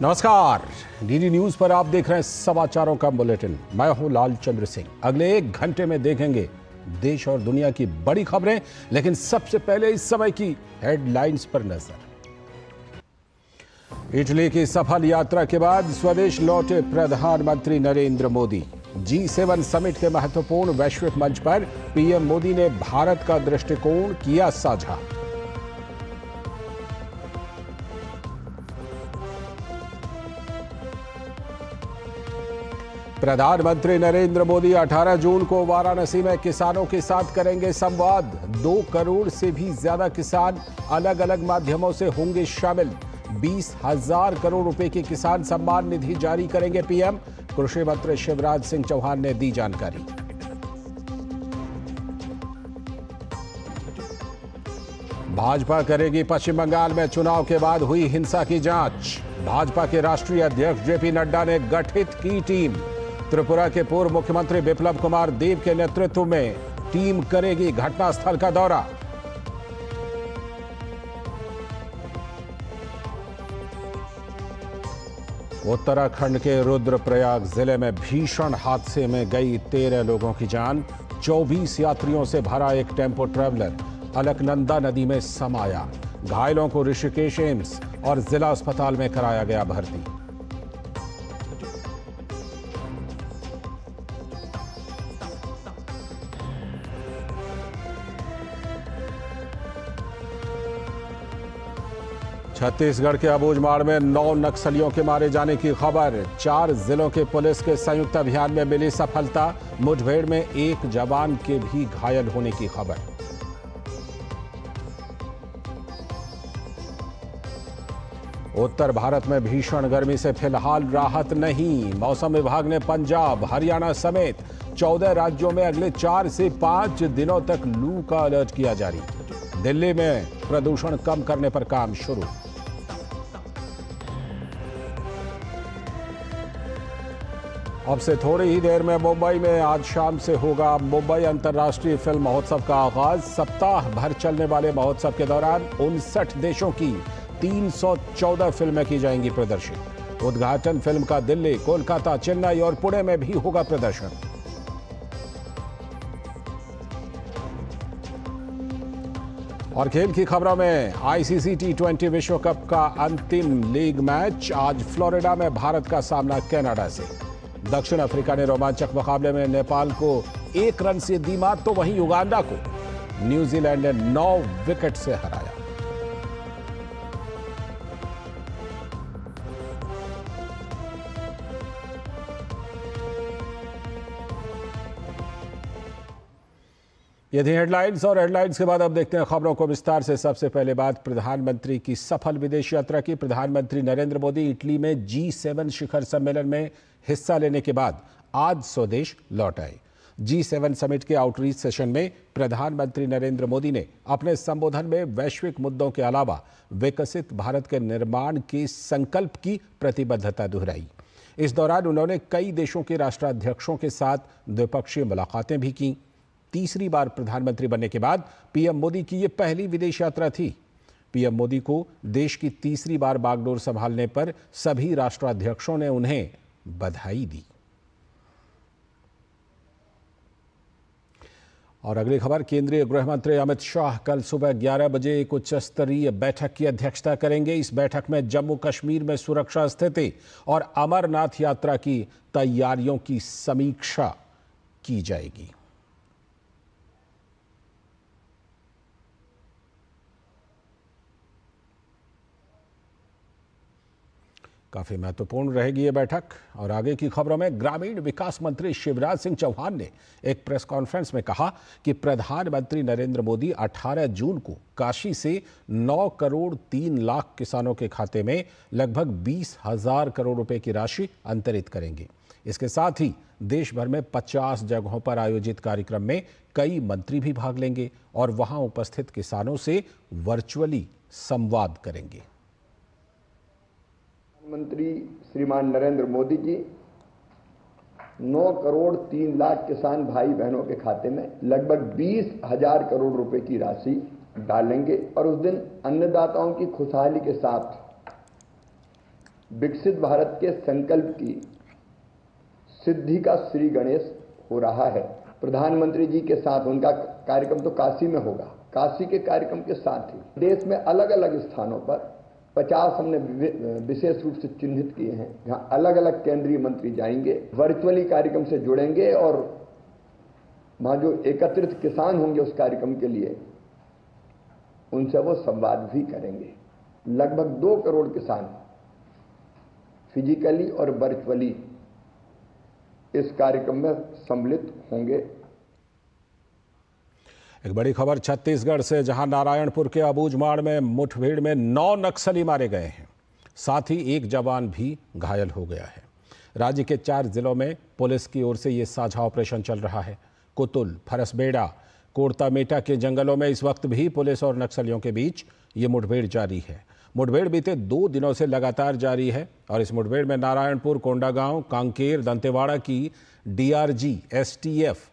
नमस्कार DD news पर आप देख रहे हैं समाचारों का बुलेटिन मैं हूं लाल चंद्र सिंह अगले एक घंटे में देखेंगे देश और दुनिया की बड़ी खबरें लेकिन सबसे पहले इस समय की हेडलाइंस पर नजर इटली की सफल यात्रा के बाद स्वदेश लौटे प्रधानमंत्री Narendra Modi G seven summit के महत्वपूर्ण वैश्विक मंच पर पीएम मोदी ने भारत का दृष्टिकोण किया साझा प्रधानमंत्री नरेंद्र मोदी 18 जून को वाराणसी में किसानों के साथ करेंगे संवाद दो करोड़ से भी ज्यादा किसान अलग अलग माध्यमों से होंगे शामिल बीस हजार करोड़ रुपए की किसान सम्मान निधि जारी करेंगे पीएम कृषि मंत्री शिवराज सिंह चौहान ने दी जानकारी भाजपा करेगी पश्चिम बंगाल में चुनाव के बाद हुई हिंसा की जांच भाजपा के राष्ट्रीय अध्यक्ष जेपी नड्डा ने गठित की टीम त्रिपुरा के पूर्व मुख्यमंत्री विप्लव कुमार देव के नेतृत्व में टीम करेगी घटनास्थल का दौरा उत्तराखंड के रुद्रप्रयाग जिले में भीषण हादसे में गई तेरह लोगों की जान 24 यात्रियों से भरा एक टेम्पो ट्रेवलर अलकनंदा नदी में समाया घायलों को ऋषिकेश एम्स और जिला अस्पताल में कराया गया भर्ती छत्तीसगढ़ के अबूझमाड़ में नौ नक्सलियों के मारे जाने की खबर चार जिलों के पुलिस के संयुक्त अभियान में मिली सफलता मुठभेड़ में एक जवान के भी घायल होने की खबर उत्तर भारत में भीषण गर्मी से फिलहाल राहत नहीं मौसम विभाग ने पंजाब हरियाणा समेत चौदह राज्यों में अगले चार से पांच दिनों तक लू का अलर्ट किया जारी दिल्ली में प्रदूषण कम करने पर काम शुरू अब से थोड़ी ही देर में मुंबई में आज शाम से होगा मुंबई अंतर्राष्ट्रीय फिल्म महोत्सव का आगाज सप्ताह भर चलने वाले महोत्सव के दौरान उनसठ देशों की 314 फिल्में की जाएंगी प्रदर्शित उद्घाटन फिल्म का दिल्ली कोलकाता चेन्नई और पुणे में भी होगा प्रदर्शन और खेल की खबरों में आईसीसी टी ट्वेंटी विश्व कप का अंतिम लीग मैच आज फ्लोरिडा में भारत का सामना कनाडा से दक्षिण अफ्रीका ने रोमांचक मुकाबले में नेपाल को एक रन से दी मात तो वहीं युगांडा को न्यूजीलैंड ने नौ विकेट से हराया ये थी हेडलाइंस और हेडलाइंस के बाद अब देखते हैं खबरों को विस्तार से सबसे पहले बात प्रधानमंत्री की सफल विदेश यात्रा की प्रधानमंत्री नरेंद्र मोदी इटली में जी सेवन शिखर सम्मेलन में हिस्सा लेने के बाद आज स्वदेश लौट आए जी सेवन समिट के आउटरीच सेशन में प्रधानमंत्री नरेंद्र मोदी ने अपने संबोधन में वैश्विक मुद्दों के अलावा विकसित भारत के निर्माण के संकल्प की प्रतिबद्धता दोहराई इस दौरान उन्होंने कई देशों के राष्ट्राध्यक्षों के साथ द्विपक्षीय मुलाकातें भी की तीसरी बार प्रधानमंत्री बनने के बाद पीएम मोदी की यह पहली विदेश यात्रा थी पीएम मोदी को देश की तीसरी बार बागडोर संभालने पर सभी राष्ट्राध्यक्षों ने उन्हें बधाई दी और अगली खबर केंद्रीय गृह मंत्री अमित शाह कल सुबह 11 बजे एक उच्च स्तरीय बैठक की अध्यक्षता करेंगे इस बैठक में जम्मू कश्मीर में सुरक्षा स्थिति और अमरनाथ यात्रा की तैयारियों की समीक्षा की जाएगी काफी महत्वपूर्ण रहेगी ये बैठक और आगे की खबरों में ग्रामीण विकास मंत्री शिवराज सिंह चौहान ने एक प्रेस कॉन्फ्रेंस में कहा कि प्रधानमंत्री नरेंद्र मोदी 18 जून को काशी से 9 करोड़ 3 लाख किसानों के खाते में लगभग बीस हजार करोड़ रुपए की राशि अंतरित करेंगे इसके साथ ही देश भर में 50 जगहों पर आयोजित कार्यक्रम में कई मंत्री भी भाग लेंगे और वहां उपस्थित किसानों से वर्चुअली संवाद करेंगे प्रधानमंत्री श्रीमान नरेंद्र मोदी जी 9 करोड़ 3 लाख किसान भाई बहनों के खाते में लगभग बीस हजार करोड़ रुपए की राशि डालेंगे और उस दिन अन्नदाताओं की खुशहाली के साथ विकसित भारत के संकल्प की सिद्धि का श्री गणेश हो रहा है प्रधानमंत्री जी के साथ उनका कार्यक्रम तो काशी में होगा काशी के कार्यक्रम के साथ ही देश में अलग अलग स्थानों पर पचास हमने विशेष रूप से चिन्हित किए हैं जहां अलग अलग केंद्रीय मंत्री जाएंगे वर्चुअली कार्यक्रम से जुड़ेंगे और वहां जो एकत्रित किसान होंगे उस कार्यक्रम के लिए उनसे वो संवाद भी करेंगे लगभग दो करोड़ किसान फिजिकली और वर्चुअली इस कार्यक्रम में सम्मिलित होंगे एक बड़ी खबर छत्तीसगढ़ से जहां नारायणपुर के अबूझमाड़ में मुठभेड़ में नौ नक्सली मारे गए हैं साथ ही एक जवान भी घायल हो गया है राज्य के चार जिलों में पुलिस की ओर से ये साझा ऑपरेशन चल रहा है कुतुल फरसबेड़ा कोर्तामेटा के जंगलों में इस वक्त भी पुलिस और नक्सलियों के बीच ये मुठभेड़ जारी है मुठभेड़ बीते दो दिनों से लगातार जारी है और इस मुठभेड़ में नारायणपुर कोंडागांव कांकेर दंतेवाड़ा की डीआरजी एसटीएफ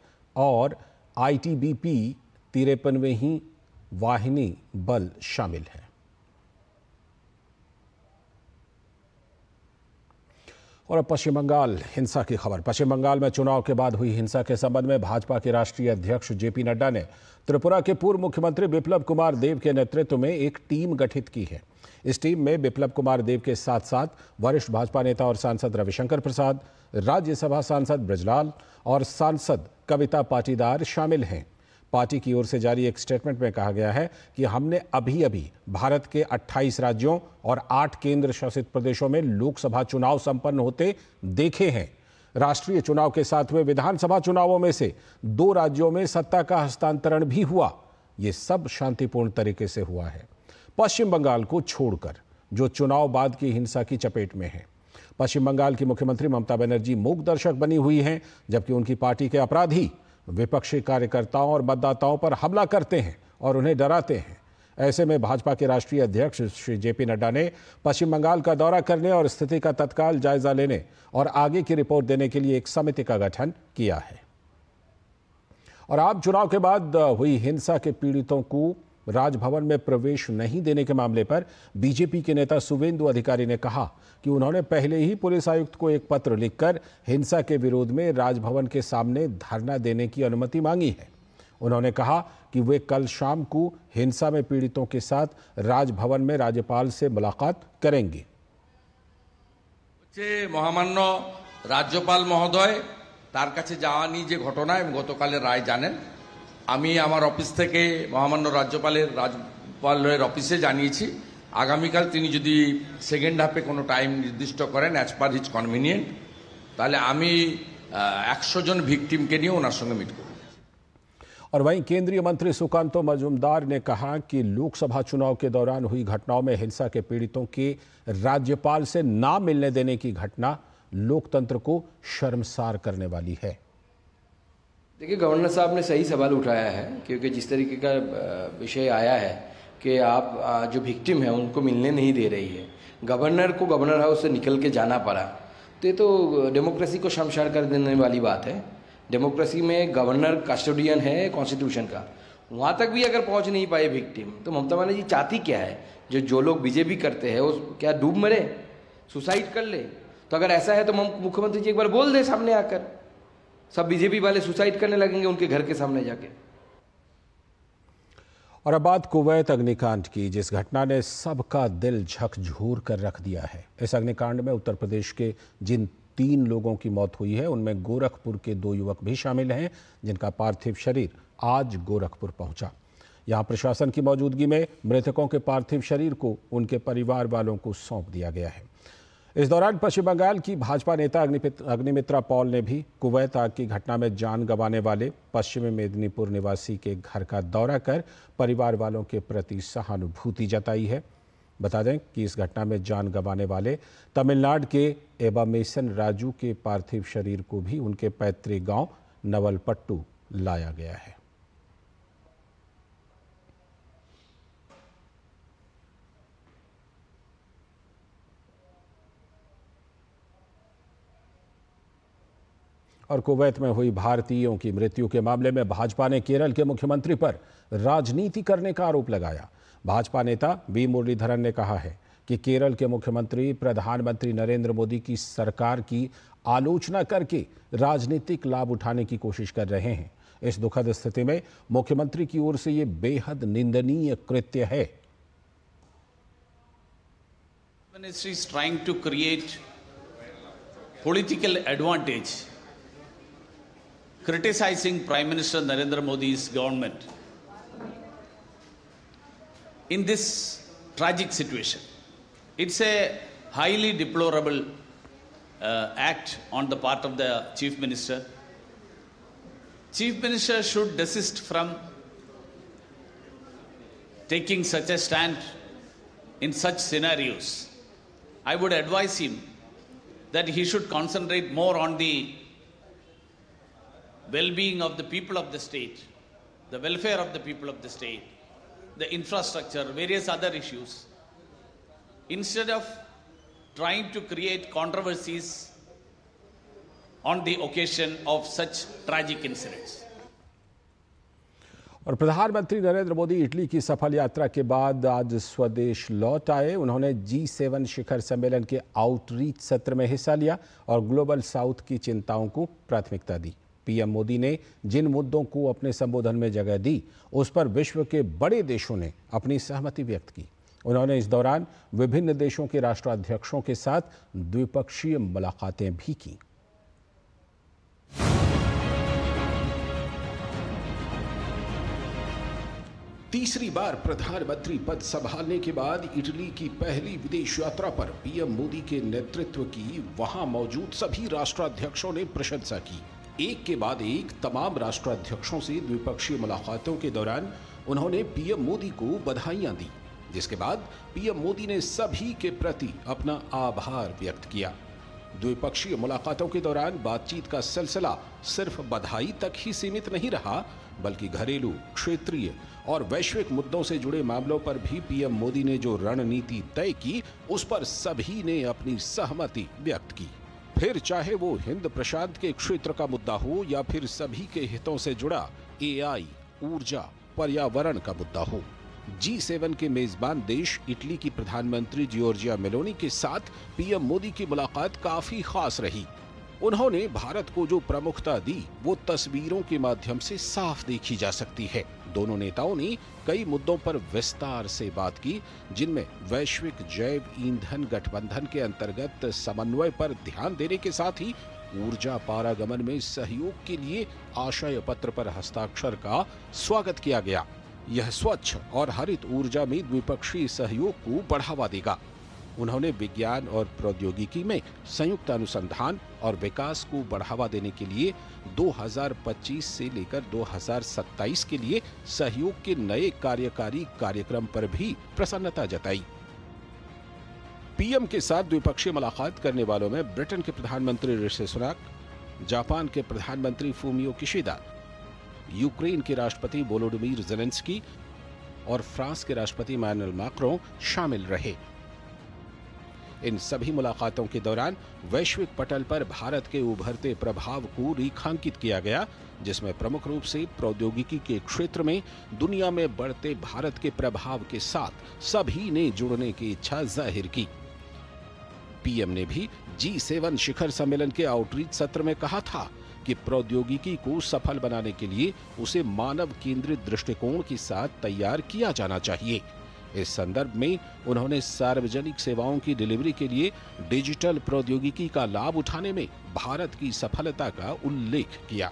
और आईटीबीपी तिरपन में ही वाहिनी बल शामिल है और अब पश्चिम बंगाल हिंसा की खबर पश्चिम बंगाल में चुनाव के बाद हुई हिंसा के संबंध में भाजपा के राष्ट्रीय अध्यक्ष जेपी नड्डा ने त्रिपुरा के पूर्व मुख्यमंत्री विप्लव कुमार देव के नेतृत्व में एक टीम गठित की है इस टीम में विप्लव कुमार देव के साथ साथ वरिष्ठ भाजपा नेता और सांसद रविशंकर प्रसाद राज्यसभा सांसद ब्रजलाल और सांसद कविता पाटीदार शामिल हैं पार्टी की ओर से जारी एक स्टेटमेंट में कहा गया है कि हमने अभी अभी भारत के 28 राज्यों और 8 केंद्र शासित प्रदेशों में लोकसभा चुनाव संपन्न होते देखे हैं राष्ट्रीय चुनाव के साथ हुए विधानसभा चुनावों में से दो राज्यों में सत्ता का हस्तांतरण भी हुआ ये सब शांतिपूर्ण तरीके से हुआ है पश्चिम बंगाल को छोड़कर जो चुनाव बाद की हिंसा की चपेट में है पश्चिम बंगाल की मुख्यमंत्री ममता बनर्जी मूक दर्शक बनी हुई हैं जबकि उनकी पार्टी के अपराधी विपक्षी कार्यकर्ताओं और मतदाताओं पर हमला करते हैं और उन्हें डराते हैं ऐसे में भाजपा के राष्ट्रीय अध्यक्ष श्री जेपी नड्डा ने पश्चिम बंगाल का दौरा करने और स्थिति का तत्काल जायजा लेने और आगे की रिपोर्ट देने के लिए एक समिति का गठन किया है और आप चुनाव के बाद हुई हिंसा के पीड़ितों को राजभवन में प्रवेश नहीं देने के मामले पर बीजेपी के नेता सुवेंदु अधिकारी ने कहा कि उन्होंने पहले ही पुलिस आयुक्त को एक पत्र लिखकर हिंसा के विरोध में राजभवन के सामने धरना देने की अनुमति मांगी है उन्होंने कहा कि वे कल शाम को हिंसा में पीड़ितों के साथ राजभवन में राज्यपाल से मुलाकात करेंगे महामान्य राज्यपाल महोदय तरह से যাওয়া নিয়ে যে ঘটনা এবং আমি আমার অফিস থেকে মহামান্য রাজ্যপালের রাজ্যপালের অফিসে জানিয়েছি আগামী কাল তিনি যদি সেকেন্ড হাফে কোনো টাইম নির্দিষ্ট করেন অ্যাজ পার হিজ কনভেনিয়েন্ট তাহলে আমি 100 জন ভিকটিম কে নিয়ে ওনার সঙ্গে মিট করব আর ভাই কেন্দ্রীয় মন্ত্রী সুकांत তো মজুমদার نے کہا کہ লোকসভা चुनाव के दौरान हुई घटनाओं में हिंसा के पीड़ितों के राज्यपाल से ना मिलने देने की घटना लोकतंत्र को शर्मसार करने वाली है देखिए गवर्नर साहब ने सही सवाल उठाया है क्योंकि जिस तरीके का विषय आया है कि आप जो विक्टिम है उनको मिलने नहीं दे रही है गवर्नर को गवर्नर हाउस से निकल के जाना पड़ा तो ये तो डेमोक्रेसी को शमशार कर देने वाली बात है डेमोक्रेसी में गवर्नर कस्टोडियन है कॉन्स्टिट्यूशन का वहाँ तक भी अगर पहुँच नहीं पाए विक्टिम तो ममता बनर्जी चाहती क्या है जो जो लोग बीजेपी करते हैं वो क्या डूब मरे सुसाइड कर ले तो अगर ऐसा है तो मुख्यमंत्री जी एक बार बोल दे सामने आकर सब बीजेपी वाले सुसाइड करने लगेंगे उनके घर के सामने जाके और अब बात कुवैत अग्निकांड की जिस घटना ने सबका दिल झकझोर कर रख दिया है इस अग्निकांड में उत्तर प्रदेश के जिन तीन लोगों की मौत हुई है उनमें गोरखपुर के दो युवक भी शामिल हैं जिनका पार्थिव शरीर आज गोरखपुर पहुंचा यहां प्रशासन की मौजूदगी में मृतकों के पार्थिव शरीर को उनके परिवार वालों को सौंप दिया गया है इस दौरान पश्चिम बंगाल की भाजपा नेता अग्निमित्रा पॉल ने भी कुवैत आग की घटना में जान गंवाने वाले पश्चिमी मेदिनीपुर निवासी के घर का दौरा कर परिवार वालों के प्रति सहानुभूति जताई है बता दें कि इस घटना में जान गंवाने वाले तमिलनाडु के एबामेसन राजू के पार्थिव शरीर को भी उनके पैतृक गांव नवलपट्टू लाया गया है और कुवैत में हुई भारतीयों की मृत्यु के मामले में भाजपा ने केरल के मुख्यमंत्री पर राजनीति करने का आरोप लगाया भाजपा नेता बी मुरलीधरन ने कहा है कि केरल के मुख्यमंत्री प्रधानमंत्री नरेंद्र मोदी की सरकार की आलोचना करके राजनीतिक लाभ उठाने की कोशिश कर रहे हैं इस दुखद स्थिति में मुख्यमंत्री की ओर से ये बेहद निंदनीय कृत्य है political advantage criticizing Prime Minister Narendra Modi's government in this tragic situation. It's a highly deplorable uh, act on the part of the Chief Minister. Chief Minister should desist from taking such a stand in such scenarios. I would advise him that he should concentrate more on the well-being of the people of the state, the welfare of the people of the state, the infrastructure, various other issues. Instead of trying to create controversies on the occasion of such tragic incidents. और प्रधानमंत्री Narendra Modi Italy की सफल यात्रा के बाद आज स्वदेश लौट आए उन्होंने जी सेवन शिखर सम्मेलन के आउटरीच सत्र में हिस्सा लिया और ग्लोबल साउथ की चिंताओं को प्राथमिकता दी पीएम मोदी ने जिन मुद्दों को अपने संबोधन में जगह दी उस पर विश्व के बड़े देशों ने अपनी सहमति व्यक्त की उन्होंने इस दौरान विभिन्न देशों के राष्ट्राध्यक्षों के साथ द्विपक्षीय मुलाकातें भी की तीसरी बार प्रधानमंत्री पद संभालने के बाद इटली की पहली विदेश यात्रा पर पीएम मोदी के नेतृत्व की वहां मौजूद सभी राष्ट्राध्यक्षों ने प्रशंसा की एक के बाद एक तमाम राष्ट्राध्यक्षों से द्विपक्षीय मुलाकातों के दौरान उन्होंने पीएम मोदी को बधाइयां दी जिसके बाद पीएम मोदी ने सभी के प्रति अपना आभार व्यक्त किया द्विपक्षीय मुलाकातों के दौरान बातचीत का सिलसिला सिर्फ बधाई तक ही सीमित नहीं रहा बल्कि घरेलू क्षेत्रीय और वैश्विक मुद्दों से जुड़े मामलों पर भी पीएम मोदी ने जो रणनीति तय की उस पर सभी ने अपनी सहमति व्यक्त की फिर चाहे वो हिंद प्रशांत के क्षेत्र का मुद्दा हो या फिर सभी के हितों से जुड़ा एआई, ऊर्जा पर्यावरण का मुद्दा हो जी सेवन के मेजबान देश इटली की प्रधानमंत्री जियोर्जिया मेलोनी के साथ पीएम मोदी की मुलाकात काफी खास रही उन्होंने भारत को जो प्रमुखता दी वो तस्वीरों के माध्यम से साफ देखी जा सकती है दोनों नेताओं ने कई मुद्दों पर विस्तार से बात की जिनमें वैश्विक जैव ईंधन गठबंधन के अंतर्गत समन्वय पर ध्यान देने के साथ ही ऊर्जा पारागमन में सहयोग के लिए आशय पत्र पर हस्ताक्षर का स्वागत किया गया यह स्वच्छ और हरित ऊर्जा में द्विपक्षीय सहयोग को बढ़ावा देगा उन्होंने विज्ञान और प्रौद्योगिकी में संयुक्त अनुसंधान और विकास को बढ़ावा देने के लिए 2025 से लेकर 2027 के लिए सहयोग के नए कार्यकारी कार्यक्रम पर भी प्रसन्नता जताई पीएम के साथ द्विपक्षीय मुलाकात करने वालों में ब्रिटेन के प्रधानमंत्री ऋषि सुनाक जापान के प्रधानमंत्री फूमियो किशिदा यूक्रेन के राष्ट्रपति बोलोडोमीर जेलेंस्की और फ्रांस के राष्ट्रपति मैनुअल मैक्रो शामिल रहे इन सभी मुलाकातों के दौरान वैश्विक पटल पर भारत के उभरते प्रभाव को रेखांकित किया गया जिसमें प्रमुख रूप से प्रौद्योगिकी के क्षेत्र में दुनिया में बढ़ते भारत के प्रभाव के साथ सभी ने जुड़ने की इच्छा जाहिर की पीएम ने भी जी सेवन शिखर सम्मेलन के आउटरीच सत्र में कहा था कि प्रौद्योगिकी को सफल बनाने के लिए उसे मानव केंद्रित दृष्टिकोण के साथ तैयार किया जाना चाहिए इस संदर्भ में उन्होंने सार्वजनिक सेवाओं की डिलीवरी के लिए डिजिटल प्रौद्योगिकी का लाभ उठाने में भारत की सफलता का उल्लेख किया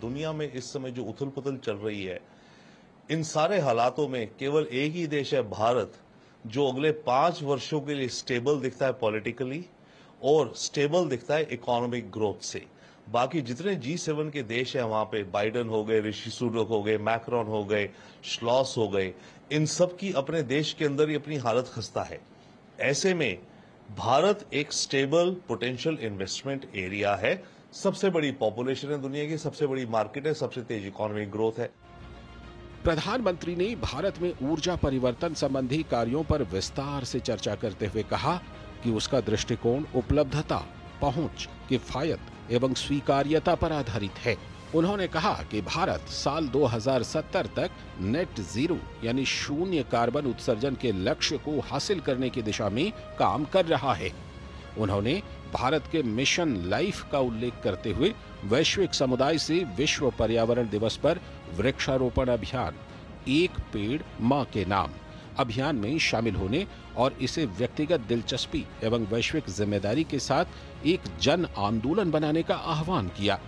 दुनिया में इस समय जो उथल पुथल चल रही है इन सारे हालातों में केवल एक ही देश है भारत जो अगले पांच वर्षों के लिए स्टेबल दिखता है पॉलिटिकली और स्टेबल दिखता है इकोनॉमिक ग्रोथ से बाकी जितने जी सेवन के देश हैं वहां पे बाइडन हो गए ऋषि सुनक हो गए मैक्रोन हो गए श्लॉस हो गए इन सब की अपने देश के अंदर ही अपनी हालत खस्ता है ऐसे में भारत एक स्टेबल पोटेंशियल इन्वेस्टमेंट एरिया है सबसे बड़ी पॉपुलेशन है दुनिया की सबसे बड़ी मार्केट है सबसे तेज इकोनॉमिक ग्रोथ है प्रधानमंत्री ने भारत में ऊर्जा परिवर्तन संबंधी कार्यों पर विस्तार से चर्चा करते हुए कहा कि उसका दृष्टिकोण उपलब्धता पहुंच किफायत एवं स्वीकार्यता पर आधारित है उन्होंने कहा कि भारत साल 2070 तक नेट जीरो यानी शून्य कार्बन उत्सर्जन के लक्ष्य को हासिल करने की दिशा में काम कर रहा है उन्होंने भारत के मिशन लाइफ का उल्लेख करते हुए वैश्विक समुदाय से विश्व पर्यावरण दिवस पर वृक्षारोपण अभियान एक पेड़ माँ के नाम अभियान में शामिल होने और इसे व्यक्तिगत दिलचस्पी एवं वैश्विक जिम्मेदारी के साथ एक जन आंदोलन बनाने का आह्वान किया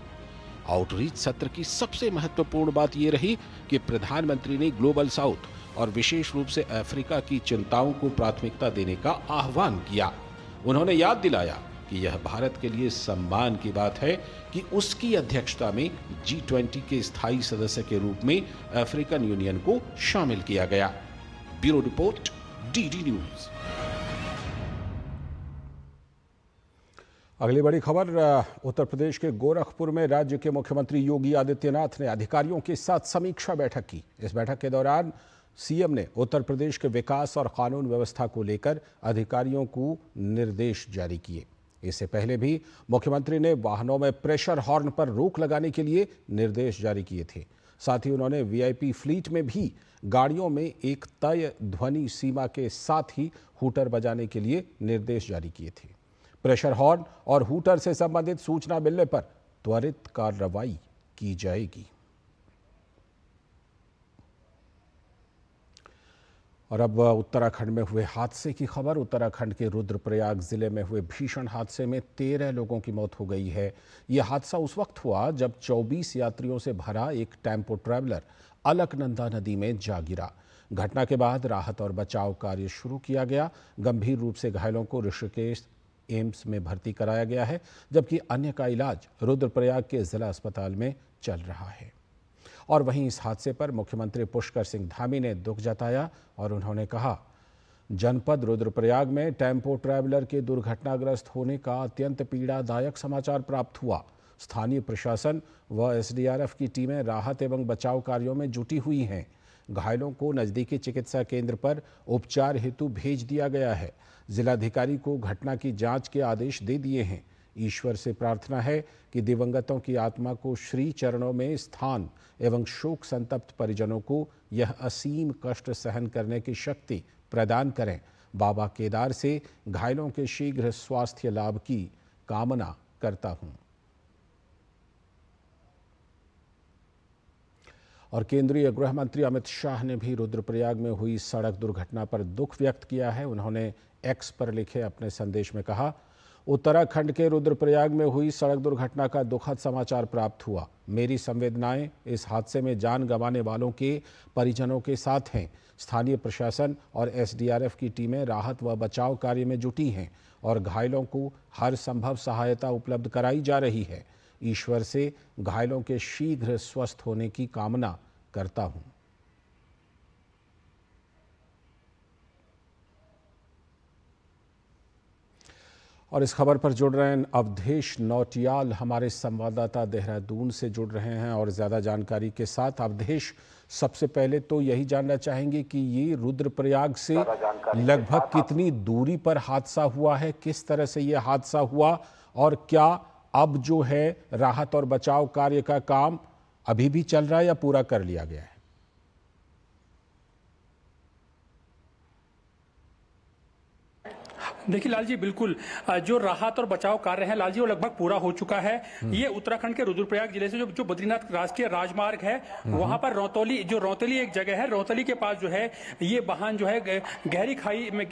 आउटरीच सत्र की सबसे महत्वपूर्ण बात यह रही कि प्रधानमंत्री ने ग्लोबल साउथ और विशेष रूप से अफ्रीका की चिंताओं को प्राथमिकता देने का आह्वान किया उन्होंने याद दिलाया कि यह भारत के लिए सम्मान की बात है कि उसकी अध्यक्षता में जी ट्वेंटी के स्थायी सदस्य के रूप में अफ्रीकन यूनियन को शामिल किया गया bureau report D D news अगली बड़ी खबर उत्तर प्रदेश के गोरखपुर में राज्य के मुख्यमंत्री योगी आदित्यनाथ ने अधिकारियों के साथ समीक्षा बैठक की इस बैठक के दौरान सीएम ने उत्तर प्रदेश के विकास और कानून व्यवस्था को लेकर अधिकारियों को निर्देश जारी किए इससे पहले भी मुख्यमंत्री ने वाहनों में प्रेशर हॉर्न पर रोक लगाने के लिए निर्देश जारी किए थे साथ ही उन्होंने वीआईपी फ्लीट में भी गाड़ियों में एक तय ध्वनि सीमा के साथ ही हूटर बजाने के लिए निर्देश जारी किए थे प्रेशर हॉर्न और हूटर से संबंधित सूचना मिलने पर त्वरित कार्रवाई की जाएगी और अब उत्तराखंड में हुए हादसे की खबर उत्तराखंड के रुद्रप्रयाग जिले में हुए भीषण हादसे में तेरह लोगों की मौत हो गई है यह हादसा उस वक्त हुआ जब 24 यात्रियों से भरा एक टेम्पो ट्रैवलर अलकनंदा नदी में जा गिरा घटना के बाद राहत और बचाव कार्य शुरू किया गया गंभीर रूप से घायलों को ऋषिकेश एम्स में भर्ती कराया गया है जबकि अन्य का इलाज रुद्रप्रयाग के जिला अस्पताल में चल रहा है और वहीं इस हादसे पर मुख्यमंत्री पुष्कर सिंह धामी ने दुख जताया और उन्होंने कहा जनपद रुद्रप्रयाग में टेम्पो ट्रैवलर के दुर्घटनाग्रस्त होने का अत्यंत पीड़ादायक समाचार प्राप्त हुआ स्थानीय प्रशासन व एसडीआरएफ की टीमें राहत एवं बचाव कार्यों में जुटी हुई हैं घायलों को नज़दीकी चिकित्सा केंद्र पर उपचार हेतु भेज दिया गया है जिलाधिकारी को घटना की जांच के आदेश दे दिए हैं ईश्वर से प्रार्थना है कि दिवंगतों की आत्मा को श्री चरणों में स्थान एवं शोक संतप्त परिजनों को यह असीम कष्ट सहन करने की शक्ति प्रदान करें बाबा केदार से घायलों के शीघ्र स्वास्थ्य लाभ की कामना करता हूँ और केंद्रीय गृह मंत्री अमित शाह ने भी रुद्रप्रयाग में हुई सड़क दुर्घटना पर दुख व्यक्त किया है उन्होंने एक्स पर लिखे अपने संदेश में कहा उत्तराखंड के रुद्रप्रयाग में हुई सड़क दुर्घटना का दुखद समाचार प्राप्त हुआ मेरी संवेदनाएं इस हादसे में जान गंवाने वालों के परिजनों के साथ हैं स्थानीय प्रशासन और एसडीआरएफ की टीमें राहत व बचाव कार्य में जुटी हैं और घायलों को हर संभव सहायता उपलब्ध कराई जा रही है ईश्वर से घायलों के शीघ्र स्वस्थ होने की कामना करता हूं और इस खबर पर जुड़ रहे हैं अवधेश नौटियाल हमारे संवाददाता देहरादून से जुड़ रहे हैं और ज़्यादा जानकारी के साथ अवधेश सबसे पहले तो यही जानना चाहेंगे कि ये रुद्रप्रयाग से लगभग कितनी दूरी पर हादसा हुआ है किस तरह से ये हादसा हुआ और क्या अब जो है राहत और बचाव कार्य का काम अभी भी चल रहा है या पूरा कर लिया गया है देखिए लाल जी बिल्कुल जो राहत और बचाव कार्य है लाल जी वो लगभग पूरा हो चुका है हम्म। ये उत्तराखंड के रुद्रप्रयाग जिले से जो जो बद्रीनाथ राष्ट्रीय राजमार्ग है हम्म। वहां पर रौतौली जो रौतली एक जगह है रौतौली के पास जो है ये वाहन जो है गहरी खाई में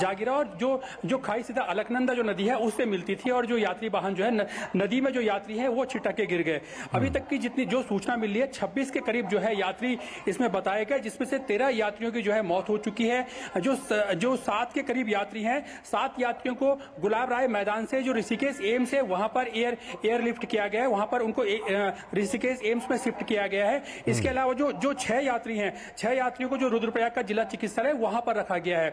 जा गिरा और जो जो खाई सीधा अलकनंदा जो नदी है उससे मिलती थी और जो यात्री वाहन जो है नदी में जो यात्री है वो छिटके गिर गए अभी हम्म। तक की जितनी जो सूचना मिली है छब्बीस के करीब जो है यात्री इसमें बताए गए जिसमें से तेरह यात्रियों की जो है मौत हो चुकी है जो जो सात के करीब यात्री हैं सात यात्रियों को गुलाब राय मैदान से जो ऋषिकेश एम्स है वहां पर एयर एयरलिफ्ट किया गया है वहां पर उनको ऋषिकेश एम्स में शिफ्ट किया गया है हम्म। इसके अलावा जो जो छह यात्री हैं छह यात्रियों को जो रुद्रप्रयाग का जिला चिकित्सालय वहां पर रखा गया है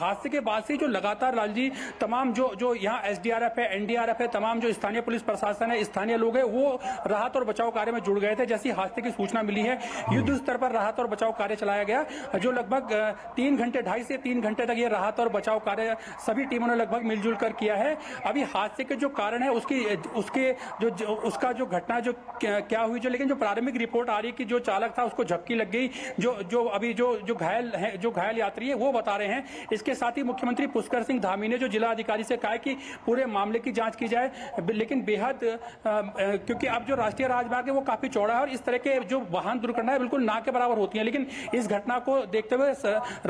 हादसे के बाद से जो लगातार जी तमाम जो जो यहाँ एस है एनडीआरएफ है तमाम जो स्थानीय पुलिस प्रशासन है स्थानीय लोग है वो राहत और बचाव कार्य में जुड़ गए थे जैसी हादसे की सूचना मिली है हम्म। युद्ध स्तर पर राहत और बचाव कार्य चलाया गया जो लगभग तीन घंटे ढाई से तीन घंटे तक ये राहत और बचाव कार्य सभी टीमों ने लगभग मिलजुल कर किया है अभी हादसे के जो कारण है उसकी उसके जो, उसका जो घटना जो क्या हुई जो लेकिन जो प्रारंभिक रिपोर्ट आ रही कि जो चालक था उसको झपकी लग गई जो जो अभी जो जो घायल है जो घायल यात्री है वो बता रहे हैं इसके साथ ही मुख्यमंत्री पुष्कर सिंह धामी ने जो जिला अधिकारी से कहा कि पूरे मामले की जांच की जाए लेकिन बेहद क्योंकि अब जो राष्ट्रीय राजमार्ग है वो काफी चौड़ा है और इस तरह के जो वाहन दुर्घटना है बिल्कुल ना के बराबर होती है लेकिन इस घटना को देखते हुए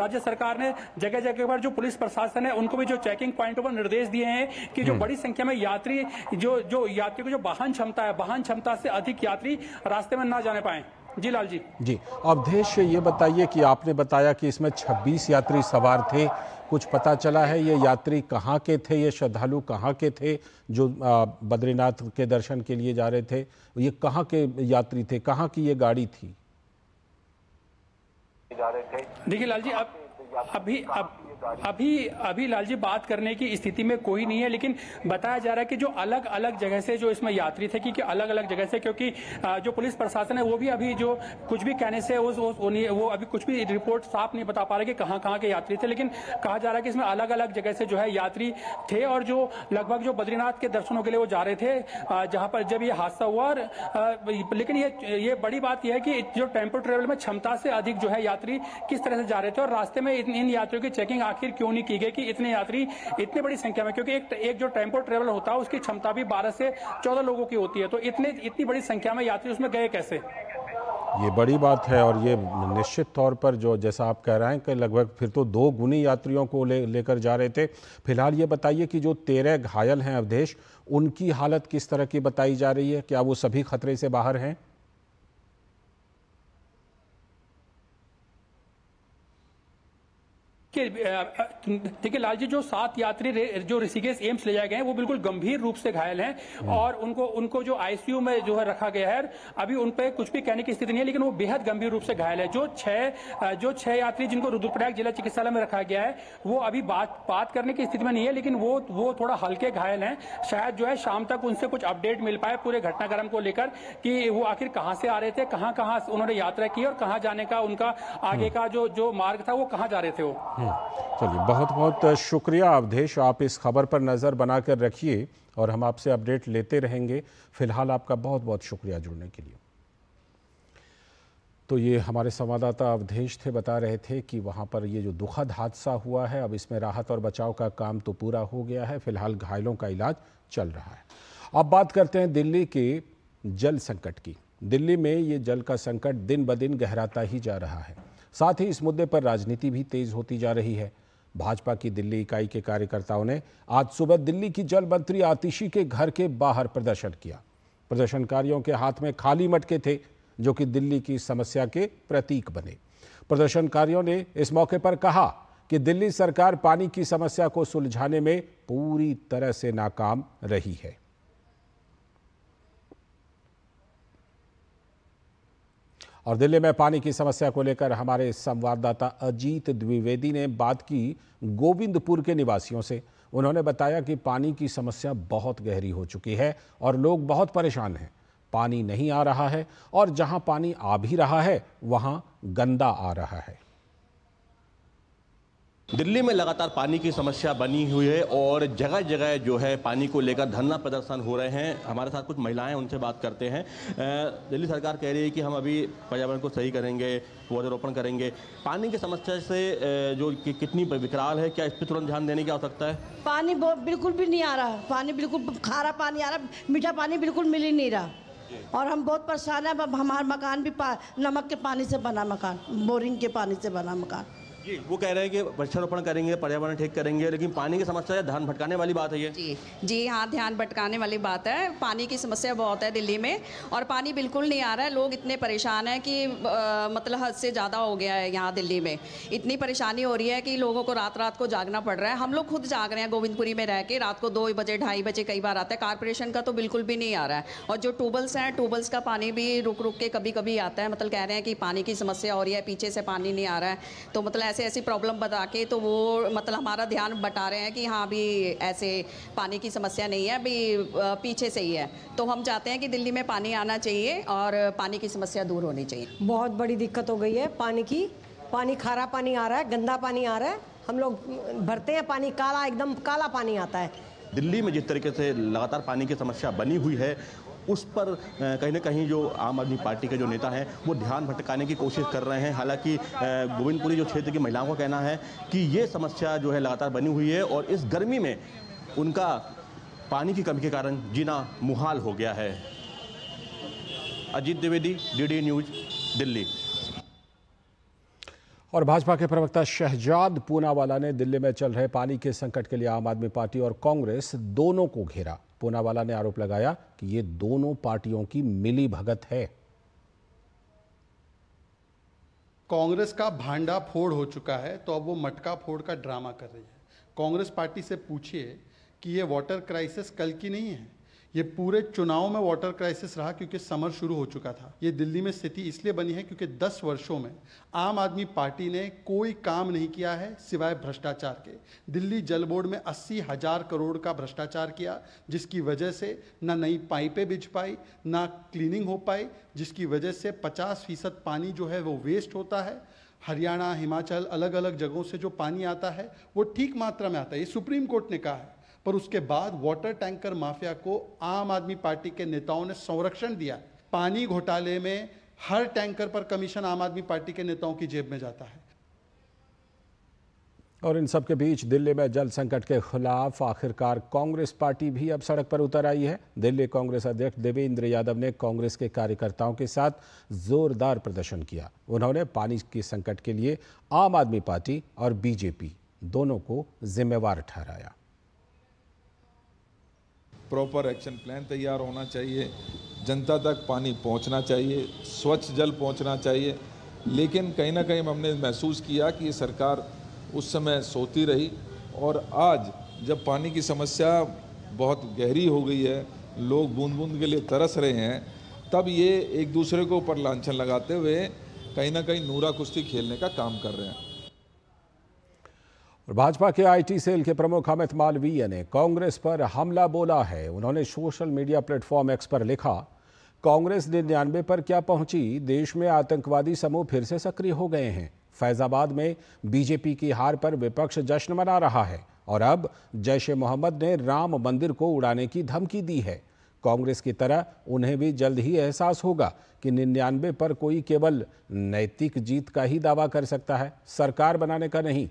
राज्य सरकार ने जगह जगह पर जो पुलिस प्रशासन है उनको भी हुए जो चेकिंग पॉइंटों पर निर्देश दिए हैं कि जो हम्म। बड़ी संख्या में यात्री जो जो यात्री को जो वाहन क्षमता है वाहन क्षमता से अधिक यात्री रास्ते में ना जाने पाए जी लाल जी जी अवधेश ये बताइए कि आपने बताया कि इसमें 26 यात्री सवार थे कुछ पता चला है ये यात्री कहाँ के थे ये श्रद्धालु कहाँ के थे जो बद्रीनाथ के दर्शन के लिए जा रहे थे ये कहाँ के यात्री थे कहाँ की ये गाड़ी थी देखिए लाल जी अब अभी अब अभी अभी लालजी बात करने की स्थिति में कोई नहीं है लेकिन बताया जा रहा है कि जो अलग अलग जगह से जो इसमें यात्री थे क्योंकि अलग अलग जगह से क्योंकि जो पुलिस प्रशासन है वो भी अभी जो कुछ भी कहने से उस, उस वो अभी कुछ भी रिपोर्ट साफ नहीं बता पा रहे कि कहाँ कहाँ के यात्री थे लेकिन कहा जा रहा है कि इसमें अलग अलग जगह से जो है यात्री थे और जो लगभग जो बद्रीनाथ के दर्शनों के लिए वो जा रहे थे जहाँ पर जब ये हादसा हुआ और लेकिन ये ये बड़ी बात यह है कि जो टेम्पो ट्रेवल में क्षमता से अधिक जो है यात्री किस तरह से जा रहे थे और रास्ते में इन यात्रियों की चेकिंग आखिर क्यों नहीं की गई कि इतने यात्री इतने बड़ी संख्या में क्योंकि एक, एक जो टेम्पो ट्रेवल होता है उसकी क्षमता भी 12 से 14 लोगों की होती है तो इतने इतनी बड़ी संख्या में यात्री उसमें गए कैसे ये बड़ी बात है और ये निश्चित तौर पर जो जैसा आप कह रहे हैं कि लगभग फिर तो दो गुनी यात्रियों को ले लेकर जा रहे थे फिलहाल ये बताइए कि जो तेरह घायल हैं अवधेश उनकी हालत किस तरह की बताई जा रही है क्या वो सभी खतरे से बाहर हैं कि देखिए लाल जी जो सात यात्री जो ऋषिकेश एम्स ले जाए गए हैं वो बिल्कुल गंभीर रूप से घायल हैं और उनको उनको जो आईसीयू में जो है रखा गया है अभी उन पर कुछ भी कहने की स्थिति नहीं है लेकिन वो बेहद गंभीर रूप से घायल है जो छह जो छह यात्री जिनको रुद्रप्रयाग जिला चिकित्सालय में रखा गया है वो अभी बात बात करने की स्थिति में नहीं है लेकिन वो वो थोड़ा हल्के घायल है शायद जो है शाम तक उनसे कुछ अपडेट मिल पाए पूरे घटनाक्रम को लेकर कि वो आखिर कहां से आ रहे थे कहां कहां उन्होंने यात्रा की और कहाँ जाने का उनका आगे हम्म। का जो जो मार्ग था वो कहाँ जा रहे थे वो चलिए बहुत बहुत शुक्रिया अवधेश आप इस खबर पर नज़र बनाकर रखिए और हम आपसे अपडेट लेते रहेंगे फिलहाल आपका बहुत बहुत शुक्रिया जुड़ने के लिए तो ये हमारे संवाददाता अवधेश थे बता रहे थे कि वहाँ पर ये जो दुखद हादसा हुआ है अब इसमें राहत और बचाव का काम तो पूरा हो गया है फिलहाल घायलों का इलाज चल रहा है अब बात करते हैं दिल्ली के जल संकट की दिल्ली में ये जल का संकट दिन ब दिन गहराता ही जा रहा है साथ ही इस मुद्दे पर राजनीति भी तेज होती जा रही है भाजपा की दिल्ली इकाई के कार्यकर्ताओं ने आज सुबह दिल्ली की जल मंत्री आतिशी के घर के बाहर प्रदर्शन किया प्रदर्शनकारियों के हाथ में खाली मटके थे जो कि दिल्ली की समस्या के प्रतीक बने प्रदर्शनकारियों ने इस मौके पर कहा कि दिल्ली सरकार पानी की समस्या को सुलझाने में पूरी तरह से नाकाम रही है और दिल्ली में पानी की समस्या को लेकर हमारे संवाददाता अजीत द्विवेदी ने बात की गोविंदपुर के निवासियों से उन्होंने बताया कि पानी की समस्या बहुत गहरी हो चुकी है और लोग बहुत परेशान हैं पानी नहीं आ रहा है और जहां पानी आ भी रहा है वहां गंदा आ रहा है दिल्ली में लगातार पानी की समस्या बनी हुई है और जगह जगह जो है पानी को लेकर धरना प्रदर्शन हो रहे हैं हमारे साथ कुछ महिलाएं उनसे बात करते हैं दिल्ली सरकार कह रही है कि हम अभी पर्यावरण को सही करेंगे पौधरोपण करेंगे पानी की समस्या से जो कि, कितनी विकराल है क्या इस पर तुरंत ध्यान देने की आवश्यकता है पानी बिल्कुल भी नहीं आ रहा पानी बिल्कुल खारा पानी आ रहा मीठा पानी बिल्कुल मिल ही नहीं रहा और हम बहुत परेशान हैं हमारा मकान भी नमक के पानी से बना मकान बोरिंग के पानी से बना मकान जी वो कह रहे हैं कि वृक्षारोपण करेंगे पर्यावरण ठीक करेंगे लेकिन पानी की समस्या ध्यान भटकाने वाली बात है ये जी जी हाँ ध्यान भटकाने वाली बात है पानी की समस्या बहुत है दिल्ली में और पानी बिल्कुल नहीं आ रहा है लोग इतने परेशान हैं कि आ, मतलब हद से ज़्यादा हो गया है यहाँ दिल्ली में इतनी परेशानी हो रही है कि लोगों को रात रात को जागना पड़ रहा है हम लोग खुद जाग रहे हैं गोविंदपुरी में रह के रात को दो बजे ढाई बजे कई बार आता है कारपोरेशन का तो बिल्कुल भी नहीं आ रहा है और जो ट्यूबल्स हैं ट्यूबल्स का पानी भी रुक रुक के कभी कभी आता है मतलब कह रहे हैं कि पानी की समस्या हो रही है पीछे से पानी नहीं आ रहा है तो मतलब ऐसे ऐसी प्रॉब्लम बता के तो वो मतलब हमारा ध्यान बटा रहे हैं कि हाँ अभी ऐसे पानी की समस्या नहीं है अभी पीछे से ही है तो हम चाहते हैं कि दिल्ली में पानी आना चाहिए और पानी की समस्या दूर होनी चाहिए बहुत बड़ी दिक्कत हो गई है पानी की पानी खारा पानी आ रहा है गंदा पानी आ रहा है हम लोग भरते हैं पानी काला एकदम काला पानी आता है दिल्ली में जिस तरीके से लगातार पानी की समस्या बनी हुई है उस पर कहीं ना कहीं जो आम आदमी पार्टी के जो नेता हैं वो ध्यान भटकाने की कोशिश कर रहे हैं हालांकि गोविंदपुरी जो क्षेत्र की महिलाओं का कहना है कि ये समस्या जो है लगातार बनी हुई है और इस गर्मी में उनका पानी की कमी के कारण जीना मुहाल हो गया है अजीत द्विवेदी डी न्यूज दिल्ली और भाजपा के प्रवक्ता शहजाद पूनावाला ने दिल्ली में चल रहे पानी के संकट के लिए आम आदमी पार्टी और कांग्रेस दोनों को घेरा पूनावाला ने आरोप लगाया कि ये दोनों पार्टियों की मिली भगत है कांग्रेस का भांडा फोड़ हो चुका है तो अब वो मटका फोड़ का ड्रामा कर रही है कांग्रेस पार्टी से पूछिए कि ये वाटर क्राइसिस कल की नहीं है ये पूरे चुनाव में वाटर क्राइसिस रहा क्योंकि समर शुरू हो चुका था ये दिल्ली में स्थिति इसलिए बनी है क्योंकि 10 वर्षों में आम आदमी पार्टी ने कोई काम नहीं किया है सिवाय भ्रष्टाचार के दिल्ली जल बोर्ड में अस्सी हजार करोड़ का भ्रष्टाचार किया जिसकी वजह से ना नई पाइपें बिछ पाई ना क्लीनिंग हो पाई जिसकी वजह से पचास फीसद पानी जो है वो वेस्ट होता है हरियाणा हिमाचल अलग अलग जगहों से जो पानी आता है वो ठीक मात्रा में आता है ये सुप्रीम कोर्ट ने कहा है पर उसके बाद वाटर टैंकर माफिया को आम आदमी पार्टी के नेताओं ने संरक्षण दिया पानी घोटाले में हर टैंकर पर कमीशन आम आदमी पार्टी के नेताओं की जेब में जाता है और इन सब के बीच दिल्ली में जल संकट के खिलाफ आखिरकार कांग्रेस पार्टी भी अब सड़क पर उतर आई है दिल्ली कांग्रेस अध्यक्ष देवेंद्र यादव ने कांग्रेस के कार्यकर्ताओं के साथ जोरदार प्रदर्शन किया उन्होंने पानी के संकट के लिए आम आदमी पार्टी और बीजेपी दोनों को जिम्मेवार ठहराया प्रॉपर एक्शन प्लान तैयार होना चाहिए जनता तक पानी पहुंचना चाहिए स्वच्छ जल पहुंचना चाहिए लेकिन कहीं ना कहीं हमने महसूस किया कि ये सरकार उस समय सोती रही और आज जब पानी की समस्या बहुत गहरी हो गई है लोग बूंद बूंद के लिए तरस रहे हैं तब ये एक दूसरे को ऊपर लाछन लगाते हुए कहीं ना कहीं नूरा कुश्ती खेलने का काम कर रहे हैं और भाजपा के आईटी सेल के प्रमुख अमित मालवीय ने कांग्रेस पर हमला बोला है उन्होंने सोशल मीडिया प्लेटफॉर्म एक्स पर लिखा कांग्रेस निन्यानवे पर क्या पहुंची देश में आतंकवादी समूह फिर से सक्रिय हो गए हैं फैजाबाद में बीजेपी की हार पर विपक्ष जश्न मना रहा है और अब जैश मोहम्मद ने राम मंदिर को उड़ाने की धमकी दी है कांग्रेस की तरह उन्हें भी जल्द ही एहसास होगा कि निन्यानवे पर कोई केवल नैतिक जीत का ही दावा कर सकता है सरकार बनाने का नहीं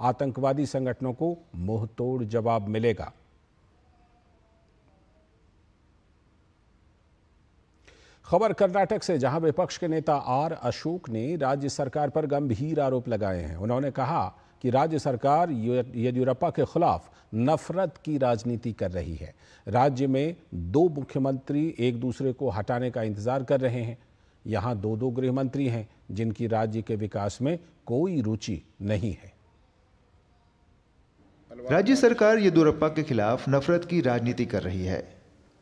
आतंकवादी संगठनों को मुंहतोड़ जवाब मिलेगा खबर कर्नाटक से जहां विपक्ष के नेता आर अशोक ने राज्य सरकार पर गंभीर आरोप लगाए हैं उन्होंने कहा कि राज्य सरकार येदियुरप्पा के खिलाफ नफरत की राजनीति कर रही है राज्य में दो मुख्यमंत्री एक दूसरे को हटाने का इंतजार कर रहे हैं यहां दो दो गृह मंत्री हैं जिनकी राज्य के विकास में कोई रुचि नहीं है राज्य सरकार येदुरप्पा के खिलाफ नफरत की राजनीति कर रही है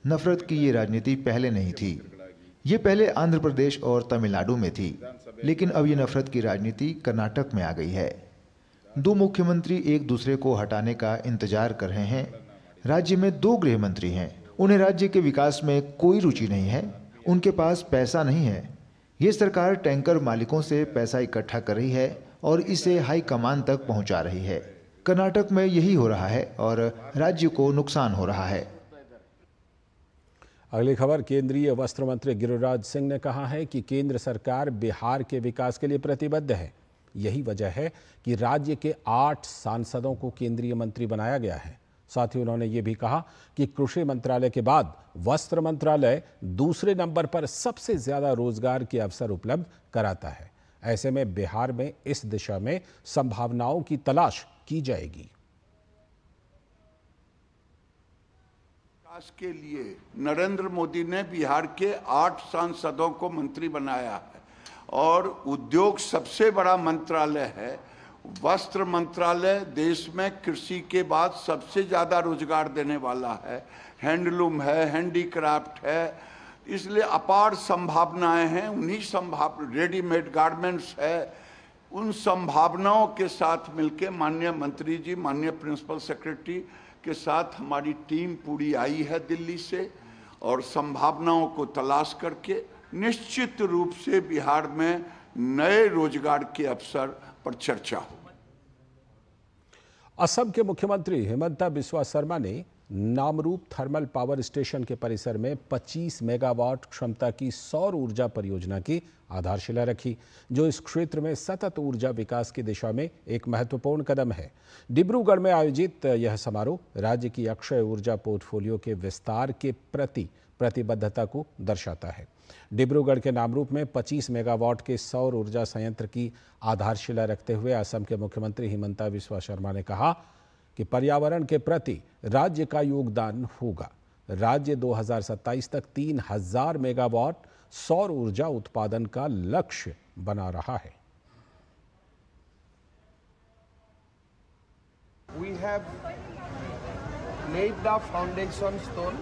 नफरत की ये राजनीति पहले नहीं थी ये पहले आंध्र प्रदेश और तमिलनाडु में थी लेकिन अब ये नफरत की राजनीति कर्नाटक में आ गई है दो मुख्यमंत्री एक दूसरे को हटाने का इंतजार कर रहे हैं राज्य में दो गृह मंत्री हैं उन्हें राज्य के विकास में कोई रुचि नहीं है उनके पास पैसा नहीं है ये सरकार टैंकर मालिकों से पैसा इकट्ठा कर रही है और इसे हाईकमान तक पहुंचा रही है कर्नाटक में यही हो रहा है और राज्य को नुकसान हो रहा है अगली खबर केंद्रीय वस्त्र मंत्री गिरिराज सिंह ने कहा है कि केंद्र सरकार बिहार के विकास के लिए प्रतिबद्ध है यही वजह है कि राज्य के आठ सांसदों को केंद्रीय मंत्री बनाया गया है साथ ही उन्होंने ये भी कहा कि कृषि मंत्रालय के बाद वस्त्र मंत्रालय दूसरे नंबर पर सबसे ज्यादा रोजगार के अवसर उपलब्ध कराता है ऐसे में बिहार में इस दिशा में संभावनाओं की तलाश की जाएगी विकास के लिए नरेंद्र मोदी ने बिहार के आठ सांसदों को मंत्री बनाया है और उद्योग सबसे बड़ा मंत्रालय है वस्त्र मंत्रालय देश में कृषि के बाद सबसे ज़्यादा रोजगार देने वाला है हैंडलूम है हैंडीक्राफ्ट है इसलिए अपार संभावनाएं हैं उन्हीं संभाव रेडीमेड गारमेंट्स है उन संभावनाओं के साथ मिलकर माननीय मंत्री जी माननीय प्रिंसिपल सेक्रेटरी के साथ हमारी टीम पूरी आई है दिल्ली से और संभावनाओं को तलाश करके निश्चित रूप से बिहार में नए रोजगार के अवसर पर चर्चा हो असम के मुख्यमंत्री हेमंता बिस्वा शर्मा ने नामरूप थर्मल पावर स्टेशन के परिसर में 25 मेगावाट क्षमता की सौर ऊर्जा परियोजना की आधारशिला रखी जो इस क्षेत्र में सतत ऊर्जा विकास की दिशा में एक महत्वपूर्ण कदम है डिब्रूगढ़ में आयोजित यह समारोह राज्य की अक्षय ऊर्जा पोर्टफोलियो के विस्तार के प्रति प्रतिबद्धता को दर्शाता है डिब्रूगढ़ के नामरूप में 25 मेगावाट के सौर ऊर्जा संयंत्र की आधारशिला रखते हुए असम के मुख्यमंत्री हिमंता बिस्वा शर्मा ने कहा कि पर्यावरण के प्रति राज्य का योगदान होगा राज्य 2027 तक 3000 मेगावाट सौर ऊर्जा उत्पादन का लक्ष्य बना रहा है We have laid the foundation stone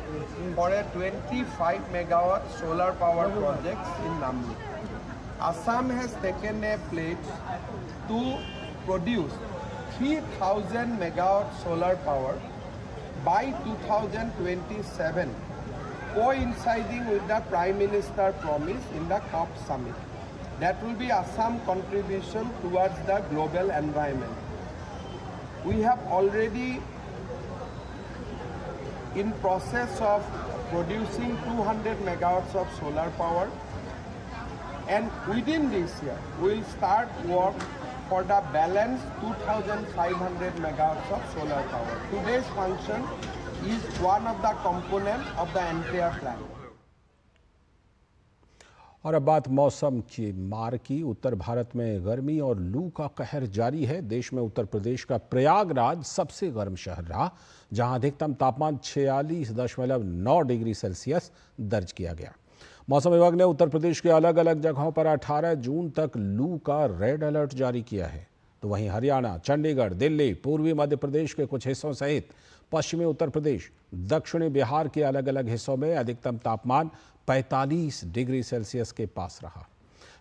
for a 25 megawatt solar power project in Namli. Assam has taken a pledge to produce 3,000 megawatt solar power by 2027, coinciding with the Prime Minister promise in the COP summit. That will be Assam contribution towards the global environment. We have already in process of producing 200 megawatts of solar power and within this year we will start work for the balance 2500 megawatts of solar power. Today's function is one of the component of the entire plan. और अब बात मौसम की मार की उत्तर भारत में गर्मी और लू का कहर जारी है देश में उत्तर प्रदेश का प्रयागराज सबसे गर्म शहर रहा जहां अधिकतम तापमान छियालीस दशमलव नौ डिग्री सेल्सियस दर्ज किया गया मौसम विभाग ने उत्तर प्रदेश के अलग अलग जगहों पर 18 जून तक लू का रेड अलर्ट जारी किया है तो वहीं हरियाणा चंडीगढ़ दिल्ली पूर्वी मध्य प्रदेश के कुछ हिस्सों सहित पश्चिमी उत्तर प्रदेश दक्षिणी बिहार के अलग अलग हिस्सों में अधिकतम तापमान 45 डिग्री सेल्सियस के पास रहा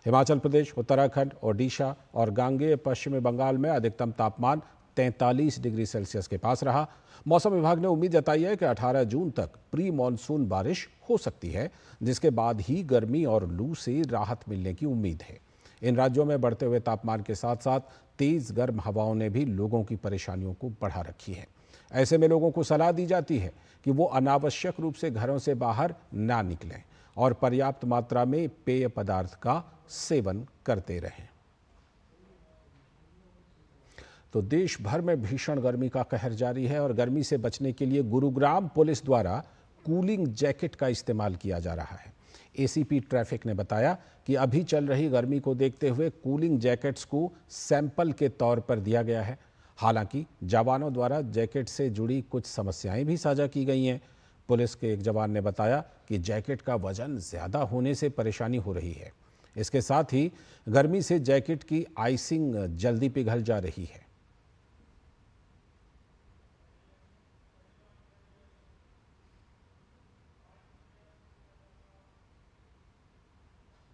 हिमाचल प्रदेश उत्तराखंड ओडिशा और गांगेय पश्चिमी बंगाल में अधिकतम तापमान तैंतालीस डिग्री सेल्सियस के पास रहा मौसम विभाग ने उम्मीद जताई है कि 18 जून तक प्री मानसून बारिश हो सकती है जिसके बाद ही गर्मी और लू से राहत मिलने की उम्मीद है इन राज्यों में बढ़ते हुए तापमान के साथ साथ तेज गर्म हवाओं ने भी लोगों की परेशानियों को बढ़ा रखी है ऐसे में लोगों को सलाह दी जाती है कि वो अनावश्यक रूप से घरों से बाहर ना निकलें और पर्याप्त मात्रा में पेय पदार्थ का सेवन करते रहें तो देश भर में भीषण गर्मी का कहर जारी है और गर्मी से बचने के लिए गुरुग्राम पुलिस द्वारा कूलिंग जैकेट का इस्तेमाल किया जा रहा है एसीपी ट्रैफिक ने बताया कि अभी चल रही गर्मी को देखते हुए कूलिंग जैकेट्स को सैंपल के तौर पर दिया गया है हालांकि जवानों द्वारा जैकेट से जुड़ी कुछ समस्याएं भी साझा की गई हैं पुलिस के एक जवान ने बताया कि जैकेट का वजन ज़्यादा होने से परेशानी हो रही है इसके साथ ही गर्मी से जैकेट की आइसिंग जल्दी पिघल जा रही है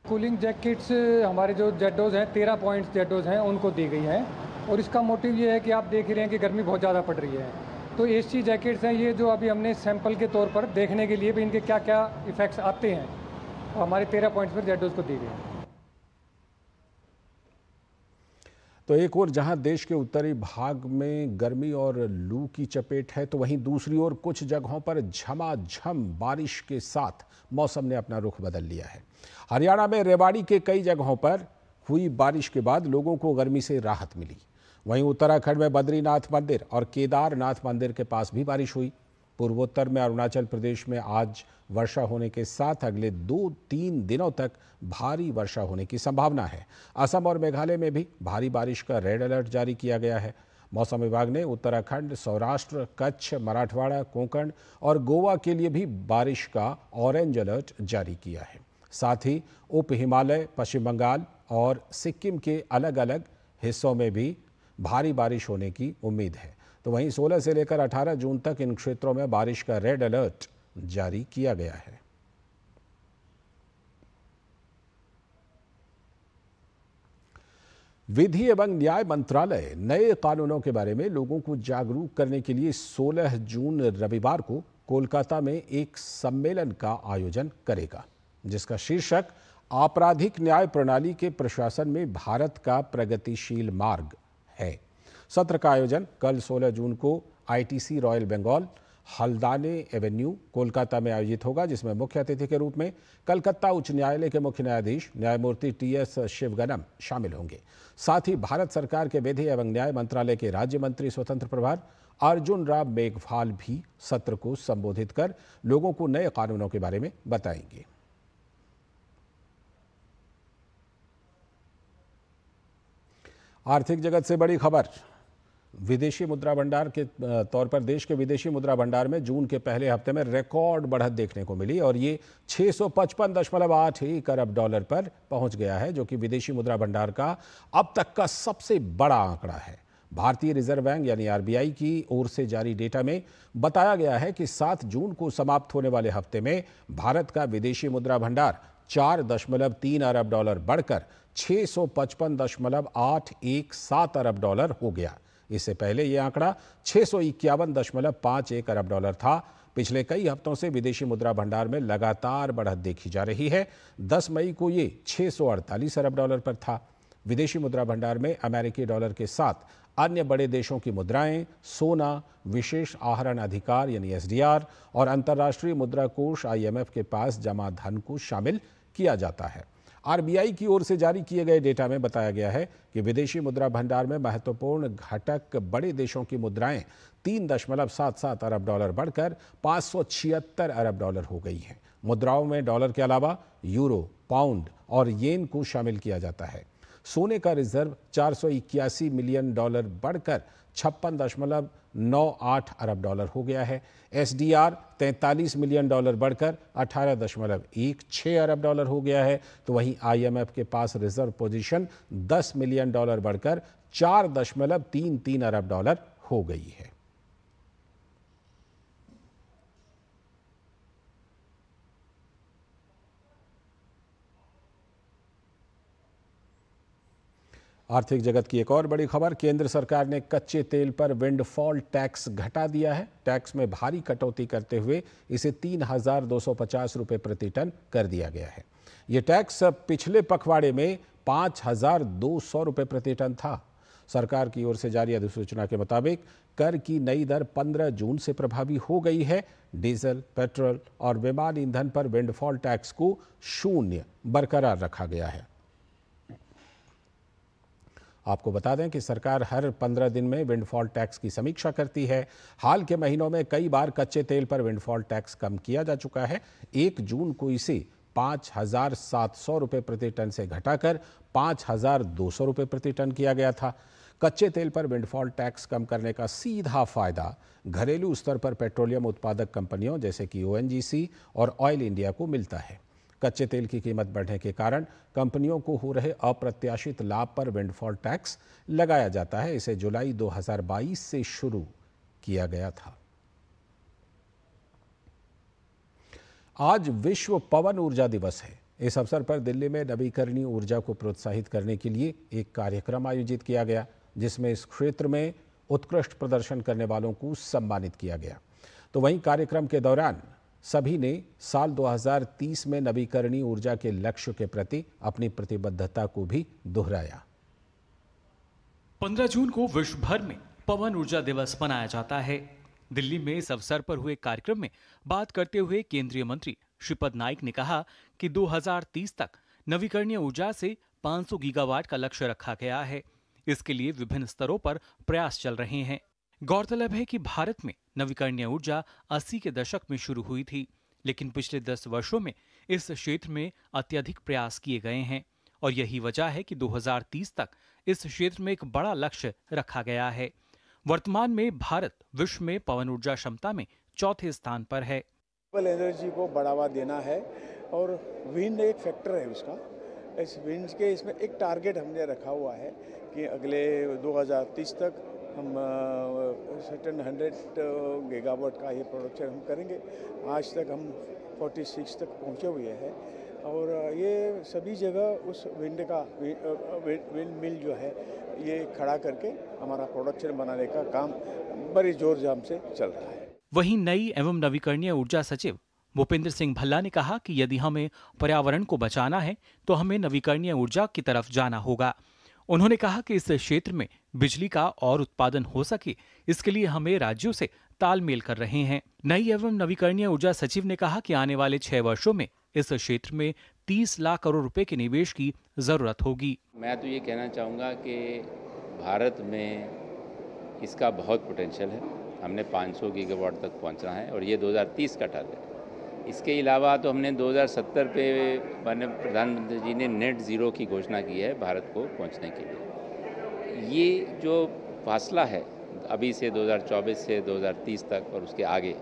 कूलिंग जैकेट्स हमारे जो जेडोज हैं तेरह पॉइंट्स जेडोज हैं उनको दी गई हैं और इसका मोटिव ये है कि आप देख रहे हैं कि गर्मी बहुत ज़्यादा पड़ रही है तो एसी जैकेट्स हैं ये जो अभी हमने सैंपल के तौर पर देखने के लिए भी इनके क्या क्या इफ़ेक्ट्स आते हैं और हमारे तेरह पॉइंट्स पर जेडोज को दी गई हैं तो एक ओर जहां देश के उत्तरी भाग में गर्मी और लू की चपेट है तो वहीं दूसरी ओर कुछ जगहों पर झमाझम जम बारिश के साथ मौसम ने अपना रुख बदल लिया है हरियाणा में रेवाड़ी के कई जगहों पर हुई बारिश के बाद लोगों को गर्मी से राहत मिली वहीं उत्तराखंड में बद्रीनाथ मंदिर और केदारनाथ मंदिर के पास भी बारिश हुई पूर्वोत्तर में अरुणाचल प्रदेश में आज वर्षा होने के साथ अगले दो तीन दिनों तक भारी वर्षा होने की संभावना है असम और मेघालय में भी भारी बारिश का रेड अलर्ट जारी किया गया है मौसम विभाग ने उत्तराखंड सौराष्ट्र कच्छ मराठवाड़ा कोंकण और गोवा के लिए भी बारिश का ऑरेंज अलर्ट जारी किया है साथ ही उप हिमालय पश्चिम बंगाल और सिक्किम के अलग अलग हिस्सों में भी भारी बारिश होने की उम्मीद है तो वहीं 16 से लेकर 18 जून तक इन क्षेत्रों में बारिश का रेड अलर्ट जारी किया गया है विधि एवं न्याय मंत्रालय नए कानूनों के बारे में लोगों को जागरूक करने के लिए 16 जून रविवार को कोलकाता में एक सम्मेलन का आयोजन करेगा जिसका शीर्षक आपराधिक न्याय प्रणाली के प्रशासन में भारत का प्रगतिशील मार्ग है सत्र का आयोजन कल 16 जून को ITC Royal Bengal Haldane Avenue Kolkata में आयोजित होगा जिसमें मुख्य अतिथि के रूप में कलकत्ता उच्च न्यायालय के मुख्य न्यायाधीश न्यायमूर्ति टी एस शिवगनम शामिल होंगे साथ ही भारत सरकार के विधि एवं न्याय मंत्रालय के राज्य मंत्री स्वतंत्र प्रभार अर्जुन राम मेघवाल भी सत्र को संबोधित कर लोगों को नए कानूनों के बारे में बताएंगे आर्थिक जगत से बड़ी खबर विदेशी मुद्रा भंडार के तौर पर देश के विदेशी मुद्रा भंडार में जून के पहले हफ्ते में रिकॉर्ड बढ़त देखने को मिली और ये एक अरब डॉलर पर पहुंच गया है जो कि विदेशी मुद्रा भंडार का अब तक का सबसे बड़ा आंकड़ा है भारतीय रिजर्व बैंक यानी आरबीआई की ओर से जारी डेटा में बताया गया है कि सात जून को समाप्त होने वाले हफ्ते में भारत का विदेशी मुद्रा भंडार चार दशमलव तीन अरब डॉलर बढ़कर छः सौ पचपन दशमलव आठ एक सात अरब डॉलर हो गया इससे पहले यह आंकड़ा छः सौ इक्यावन दशमलव पाँच एक अरब डॉलर था पिछले कई हफ्तों से विदेशी मुद्रा भंडार में लगातार बढ़त देखी जा रही है 10 मई को ये 648 अरब डॉलर पर था विदेशी मुद्रा भंडार में अमेरिकी डॉलर के साथ अन्य बड़े देशों की मुद्राएं सोना विशेष आहरण अधिकार यानी एसडीआर और अंतर्राष्ट्रीय मुद्रा कोष आईएमएफ के पास जमा धन को शामिल किया जाता है आरबीआई की ओर से जारी किए गए डेटा में बताया गया है कि विदेशी मुद्रा भंडार में महत्वपूर्ण घटक बड़े देशों की मुद्राएं तीन दशमलव सात सात अरब डॉलर बढ़कर पाँच सौ छिहत्तर अरब डॉलर हो गई हैं मुद्राओं में डॉलर के अलावा यूरो पाउंड और येन को शामिल किया जाता है सोने का रिजर्व चार मिलियन डॉलर बढ़कर छप्पन दशमलव नौ आठ अरब डॉलर हो गया है एस डी आर तैंतालीस मिलियन डॉलर बढ़कर अठारह दशमलव एक छः अरब डॉलर हो गया है तो वहीं आई एम एफ के पास रिजर्व पोजीशन दस मिलियन डॉलर बढ़कर चार दशमलव तीन तीन अरब डॉलर हो गई है आर्थिक जगत की एक और बड़ी खबर केंद्र सरकार ने कच्चे तेल पर विंडफॉल टैक्स घटा दिया है टैक्स में भारी कटौती करते हुए इसे तीन हजार दो सौ पचास रुपये प्रति टन कर दिया गया है ये टैक्स पिछले पखवाड़े में पाँच हजार दो सौ रुपये प्रति टन था सरकार की ओर से जारी अधिसूचना के मुताबिक कर की नई दर 15 जून से प्रभावी हो गई है डीजल पेट्रोल और विमान ईंधन पर विंडफॉल टैक्स को शून्य बरकरार रखा गया है आपको बता दें कि सरकार हर पंद्रह दिन में विंडफॉल टैक्स की समीक्षा करती है हाल के महीनों में कई बार कच्चे तेल पर विंडफॉल टैक्स कम किया जा चुका है एक जून को इसे पाँच हजार सात सौ रुपये प्रति टन से घटाकर पाँच हजार दो सौ रुपये प्रति टन किया गया था कच्चे तेल पर विंडफॉल टैक्स कम करने का सीधा फायदा घरेलू स्तर पर पेट्रोलियम उत्पादक कंपनियों जैसे कि ओएनजीसी और ऑयल इंडिया को मिलता है कच्चे तेल की कीमत बढ़ने के कारण कंपनियों को हो रहे अप्रत्याशित लाभ पर विंडफॉल टैक्स लगाया जाता है इसे जुलाई 2022 से शुरू किया गया था आज विश्व पवन ऊर्जा दिवस है इस अवसर पर दिल्ली में नवीकरणीय ऊर्जा को प्रोत्साहित करने के लिए एक कार्यक्रम आयोजित किया गया जिसमें इस क्षेत्र में उत्कृष्ट प्रदर्शन करने वालों को सम्मानित किया गया तो वहीं कार्यक्रम के दौरान सभी ने साल 2030 में नवीकरणीय ऊर्जा के लक्ष्य के प्रति अपनी प्रतिबद्धता को भी दोहराया 15 जून को विश्व भर में पवन ऊर्जा दिवस मनाया जाता है दिल्ली में इस अवसर पर हुए कार्यक्रम में बात करते हुए केंद्रीय मंत्री श्रीपद नाइक ने कहा कि 2030 तक नवीकरणीय ऊर्जा से 500 गीगावाट का लक्ष्य रखा गया है इसके लिए विभिन्न स्तरों पर प्रयास चल रहे हैं गौरतलब है कि भारत में नवीकरणीय ऊर्जा 80 के दशक में शुरू हुई थी लेकिन पिछले दस वर्षों में इस क्षेत्र में अत्यधिक प्रयास किए गए हैं और यही वजह है कि 2030 तक इस क्षेत्र में एक बड़ा लक्ष्य रखा गया है वर्तमान में भारत विश्व में पवन ऊर्जा क्षमता में चौथे स्थान पर है एनर्जी को बढ़ावा देना है और विंड एक फैक्टर है उसका इस विंड के इसमें एक टारगेट हमने रखा हुआ है कि अगले 2030 तक हम सर्टन हंड्रेड गीगावाट का ये प्रोडक्शन हम करेंगे आज तक हम 46 तक पहुंचे हुए हैं और ये सभी जगह उस विंड का विंड मिल जो है ये खड़ा करके हमारा प्रोडक्शन बनाने का काम बड़े जोर जाम से चल रहा है वहीं नई एवं नवीकरणीय ऊर्जा सचिव भूपेंद्र सिंह भल्ला ने कहा कि यदि हमें पर्यावरण को बचाना है तो हमें नवीकरणीय ऊर्जा की तरफ जाना होगा उन्होंने कहा कि इस क्षेत्र में बिजली का और उत्पादन हो सके इसके लिए हमें राज्यों से तालमेल कर रहे हैं नई एवं नवीकरणीय ऊर्जा सचिव ने कहा कि आने वाले छह वर्षों में इस क्षेत्र में 30 लाख करोड़ रुपए के निवेश की जरूरत होगी मैं तो ये कहना चाहूँगा कि भारत में इसका बहुत पोटेंशियल है हमने 500 गीगावाट तक पहुँचना है और ये 2030 का टारगेट इसके अलावा तो हमने 2070 पे माननीय प्रधानमंत्री जी ने नेट ज़ीरो की घोषणा की है भारत को पहुंचने के लिए ये जो फासला है अभी से 2024 से 2030 तक और उसके आगे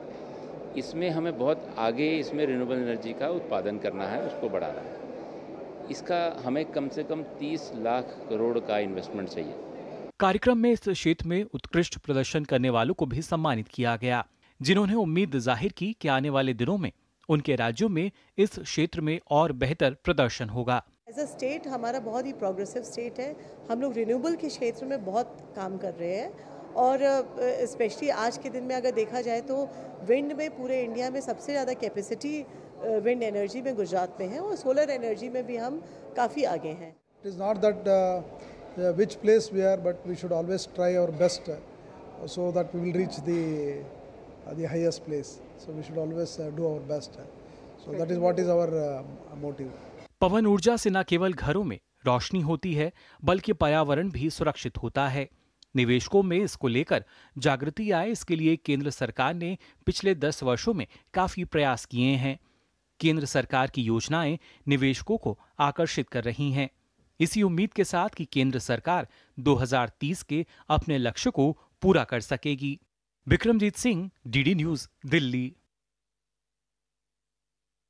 इसमें हमें बहुत आगे इसमें रिन्यूबल एनर्जी का उत्पादन करना है उसको बढ़ाना है इसका हमें कम से कम 30 लाख करोड़ का इन्वेस्टमेंट चाहिए कार्यक्रम में इस क्षेत्र में उत्कृष्ट प्रदर्शन करने वालों को भी सम्मानित किया गया जिन्होंने उम्मीद जाहिर की कि आने वाले दिनों में उनके राज्यों में इस क्षेत्र में और बेहतर प्रदर्शन होगा एज अ स्टेट हमारा बहुत ही प्रोग्रेसिव स्टेट है हम लोग रिन्यूएबल के क्षेत्र में बहुत काम कर रहे हैं और स्पेशली आज के दिन में अगर देखा जाए तो विंड में पूरे इंडिया में सबसे ज़्यादा कैपेसिटी विंड एनर्जी में गुजरात में है और सोलर एनर्जी में भी हम काफ़ी आगे हैं it is not that which place we are but we should always try our best so that we will reach the place So we should always uh, do our best. Uh, so that is what is our uh, motive. पवन ऊर्जा से न केवल घरों में रोशनी होती है बल्कि पर्यावरण भी सुरक्षित होता है निवेशकों में इसको लेकर जागृति आए इसके लिए केंद्र सरकार ने पिछले दस वर्षों में काफी प्रयास किए हैं केंद्र सरकार की योजनाएं निवेशकों को आकर्षित कर रही हैं इसी उम्मीद के साथ कि केंद्र सरकार 2030 के अपने लक्ष्य को पूरा कर सकेगी विक्रमजीत सिंह डीडी न्यूज दिल्ली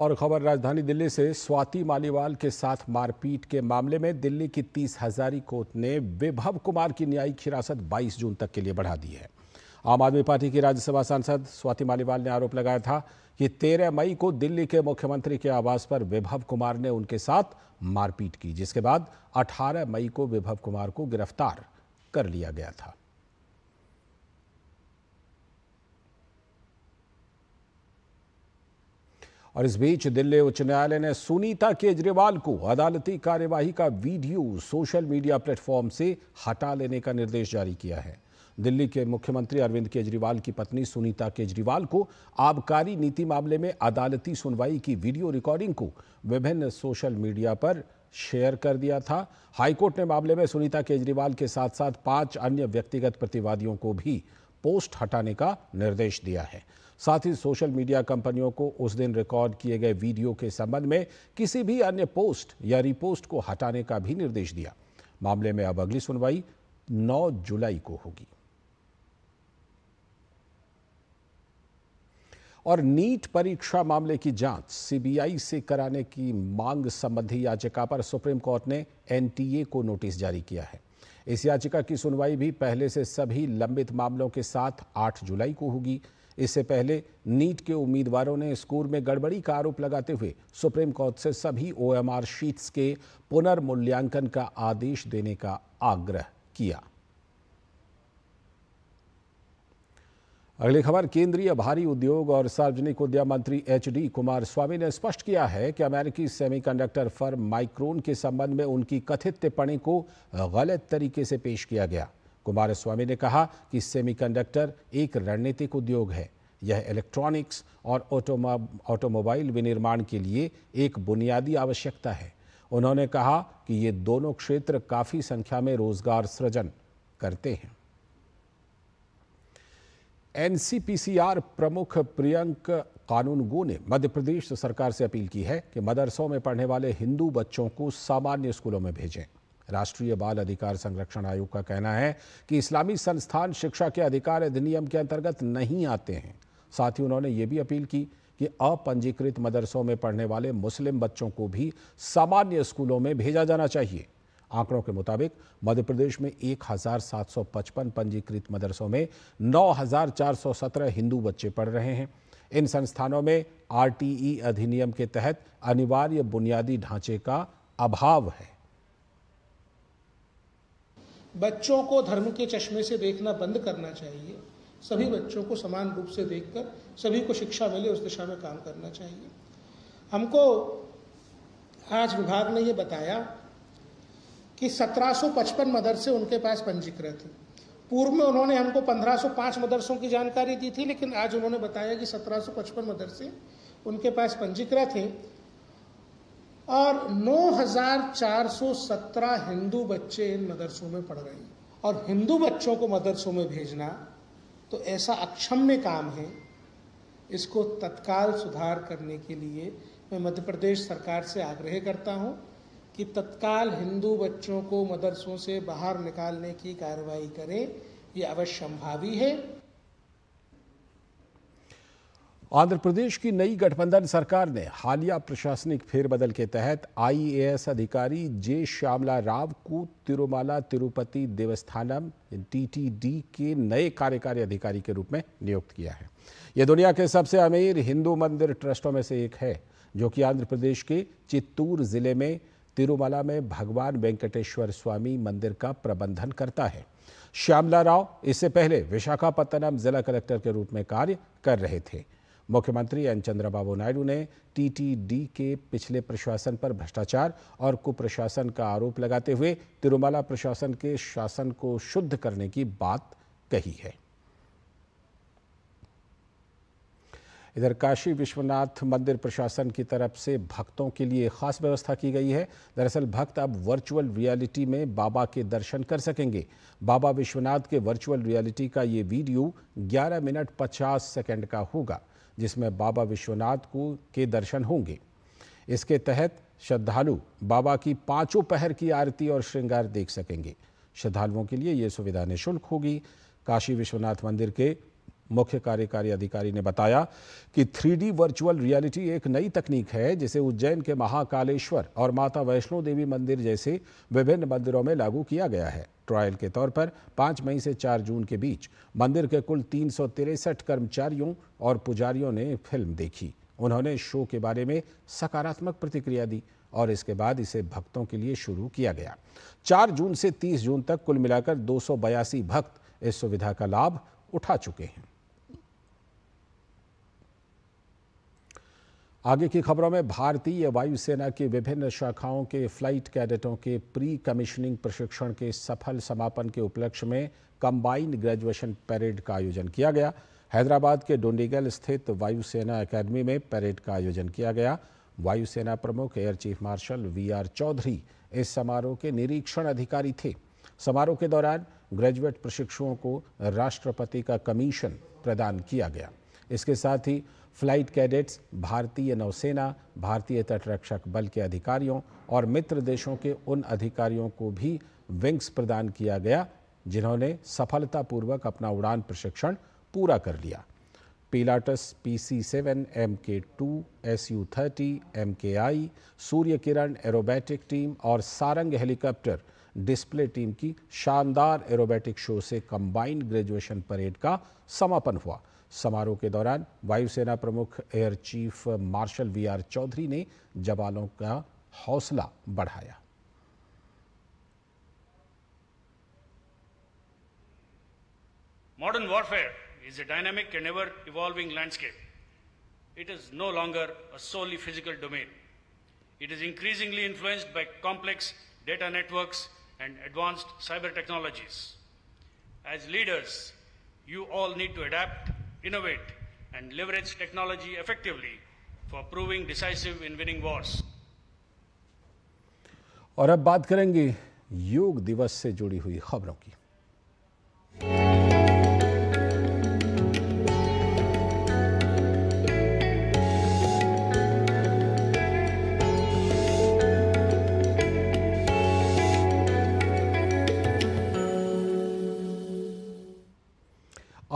और खबर राजधानी दिल्ली से स्वाति मालीवाल के साथ मारपीट के मामले में दिल्ली की तीस हजारी कोर्ट ने विभव कुमार की न्यायिक हिरासत 22 जून तक के लिए बढ़ा दी है आम आदमी पार्टी की राज्यसभा सांसद स्वाति मालीवाल ने आरोप लगाया था कि 13 मई को दिल्ली के मुख्यमंत्री के आवास पर विभव कुमार ने उनके साथ मारपीट की जिसके बाद 18 मई को विभव कुमार को गिरफ्तार कर लिया गया था और इस बीच दिल्ली उच्च न्यायालय ने सुनीता केजरीवाल को अदालती कार्यवाही का वीडियो सोशल मीडिया प्लेटफॉर्म से हटा लेने का निर्देश जारी किया है दिल्ली के मुख्यमंत्री अरविंद केजरीवाल की पत्नी सुनीता केजरीवाल को आबकारी नीति मामले में अदालती सुनवाई की वीडियो रिकॉर्डिंग को विभिन्न सोशल मीडिया पर शेयर कर दिया था हाईकोर्ट ने मामले में सुनीता केजरीवाल के साथ साथ पांच अन्य व्यक्तिगत प्रतिवादियों को भी पोस्ट हटाने का निर्देश दिया है साथ ही सोशल मीडिया कंपनियों को उस दिन रिकॉर्ड किए गए वीडियो के संबंध में किसी भी अन्य पोस्ट या रिपोस्ट को हटाने का भी निर्देश दिया मामले में अब अगली सुनवाई 9 जुलाई को होगी और नीट परीक्षा मामले की जांच सीबीआई से कराने की मांग संबंधी याचिका पर सुप्रीम कोर्ट ने एनटीए को नोटिस जारी किया है इस याचिका की सुनवाई भी पहले से सभी लंबित मामलों के साथ 8 जुलाई को होगी इससे पहले नीट के उम्मीदवारों ने स्कोर में गड़बड़ी का आरोप लगाते हुए सुप्रीम कोर्ट से सभी ओएमआर शीट्स के पुनर्मूल्यांकन का आदेश देने का आग्रह किया अगली खबर केंद्रीय भारी उद्योग और सार्वजनिक उद्यम मंत्री एच डी कुमार स्वामी ने स्पष्ट किया है कि अमेरिकी सेमीकंडक्टर फर्म माइक्रोन के संबंध में उनकी कथित टिप्पणी को गलत तरीके से पेश किया गया कुमार स्वामी ने कहा कि सेमीकंडक्टर एक रणनीतिक उद्योग है यह इलेक्ट्रॉनिक्स और ऑटोमोबाइल विनिर्माण के लिए एक बुनियादी आवश्यकता है उन्होंने कहा कि ये दोनों क्षेत्र काफ़ी संख्या में रोजगार सृजन करते हैं एनसीपीसीआर प्रमुख प्रियंक कानूनगो ने मध्य प्रदेश सरकार से अपील की है कि मदरसों में पढ़ने वाले हिंदू बच्चों को सामान्य स्कूलों में भेजें राष्ट्रीय बाल अधिकार संरक्षण आयोग का कहना है कि इस्लामी संस्थान शिक्षा के अधिकार अधिनियम के अंतर्गत नहीं आते हैं साथ ही उन्होंने ये भी अपील की कि अपंजीकृत मदरसों में पढ़ने वाले मुस्लिम बच्चों को भी सामान्य स्कूलों में भेजा जाना चाहिए आंकड़ों के मुताबिक मध्य प्रदेश में 1755 पंजीकृत मदरसों में 9417 हिंदू बच्चे पढ़ रहे हैं इन संस्थानों में आरटीई अधिनियम के तहत अनिवार्य बुनियादी ढांचे का अभाव है बच्चों को धर्म के चश्मे से देखना बंद करना चाहिए सभी बच्चों को समान रूप से देखकर सभी को शिक्षा मिले उस दिशा में काम करना चाहिए हमको आज विभाग ने ये बताया कि 1755 मदरसे उनके पास पंजीकृत हैं पूर्व में उन्होंने हमको 1505 मदरसों की जानकारी दी थी लेकिन आज उन्होंने बताया कि 1755 मदरसे उनके पास पंजीकृत हैं और 9,417 हिंदू बच्चे इन मदरसों में पढ़ रहे हैं और हिंदू बच्चों को मदरसों में भेजना तो ऐसा अक्षम्य काम है इसको तत्काल सुधार करने के लिए मैं मध्य प्रदेश सरकार से आग्रह करता हूं कि तत्काल हिंदू बच्चों को मदरसों से बाहर निकालने की कार्रवाई करें ये अवश्य है आंध्र प्रदेश की नई गठबंधन सरकार ने हालिया प्रशासनिक फेरबदल के तहत आईएएस अधिकारी जे श्यामला राव को तिरुमाला तिरुपति देवस्थानम टीटीडी के नए कार्यकारी अधिकारी के रूप में नियुक्त किया है यह दुनिया के सबसे अमीर हिंदू मंदिर ट्रस्टों में से एक है जो कि आंध्र प्रदेश के चित्तूर जिले में तिरुमाला में भगवान वेंकटेश्वर स्वामी मंदिर का प्रबंधन करता है श्यामला राव इससे पहले विशाखापत्तनम जिला कलेक्टर के रूप में कार्य कर रहे थे मुख्यमंत्री एन चंद्रबाबू नायडू ने टीटीडी के पिछले प्रशासन पर भ्रष्टाचार और कुप्रशासन का आरोप लगाते हुए तिरुमला प्रशासन के शासन को शुद्ध करने की बात कही है इधर काशी विश्वनाथ मंदिर प्रशासन की तरफ से भक्तों के लिए खास व्यवस्था की गई है दरअसल भक्त अब वर्चुअल रियलिटी में बाबा के दर्शन कर सकेंगे बाबा विश्वनाथ के वर्चुअल रियलिटी का ये वीडियो 11 मिनट 50 सेकंड का होगा जिसमें बाबा विश्वनाथ को के दर्शन होंगे इसके तहत श्रद्धालु बाबा की पांचों पहर की आरती और श्रृंगार देख सकेंगे श्रद्धालुओं के लिए ये सुविधा निःशुल्क होगी काशी विश्वनाथ मंदिर के मुख्य कार्यकारी अधिकारी ने बताया कि थ्री वर्चुअल रियलिटी एक नई तकनीक है जिसे उज्जैन के महाकालेश्वर और माता वैष्णो देवी मंदिर जैसे विभिन्न मंदिरों में लागू किया गया है ट्रायल के तौर पर 5 मई से 4 जून के बीच मंदिर के कुल तीन कर्मचारियों और पुजारियों ने फिल्म देखी उन्होंने शो के बारे में सकारात्मक प्रतिक्रिया दी और इसके बाद इसे भक्तों के लिए शुरू किया गया 4 जून से 30 जून तक कुल मिलाकर दो भक्त इस सुविधा का लाभ उठा चुके हैं आगे की खबरों में भारतीय वायुसेना की विभिन्न शाखाओं के फ्लाइट कैडेटों के प्री कमीशनिंग प्रशिक्षण के सफल समापन के उपलक्ष्य में कंबाइन ग्रेजुएशन परेड का आयोजन किया गया हैदराबाद के डोंडीगल स्थित वायुसेना एकेडमी में परेड का आयोजन किया गया वायुसेना प्रमुख air chief marshal V R Chaudhary इस समारोह के निरीक्षण अधिकारी थे समारोह के दौरान ग्रेजुएट प्रशिक्षुओं को राष्ट्रपति का कमीशन प्रदान किया गया इसके साथ ही फ्लाइट कैडेट्स भारतीय नौसेना भारतीय तटरक्षक बल के अधिकारियों और मित्र देशों के उन अधिकारियों को भी विंग्स प्रदान किया गया जिन्होंने सफलतापूर्वक अपना उड़ान प्रशिक्षण पूरा कर लिया Pilatus P C seven M K two S U thirty M K I Surya Kiran aerobatic team और सारंग हेलीकॉप्टर डिस्प्ले टीम की शानदार एरोबैटिक शो से कंबाइंड ग्रेजुएशन परेड का समापन हुआ समारोह के दौरान वायुसेना प्रमुख air chief marshal V R Chaudhary ने जवानों का हौसला बढ़ाया modern warfare is a dynamic and ever evolving landscape it is no longer a solely physical domain it is increasingly influenced by complex data network and advanced cyber technology as leaders you all need to adapt innovate, and leverage technology effectively for proving decisive in winning wars. और अब बात करेंगे योग दिवस से जुड़ी हुई खबरों की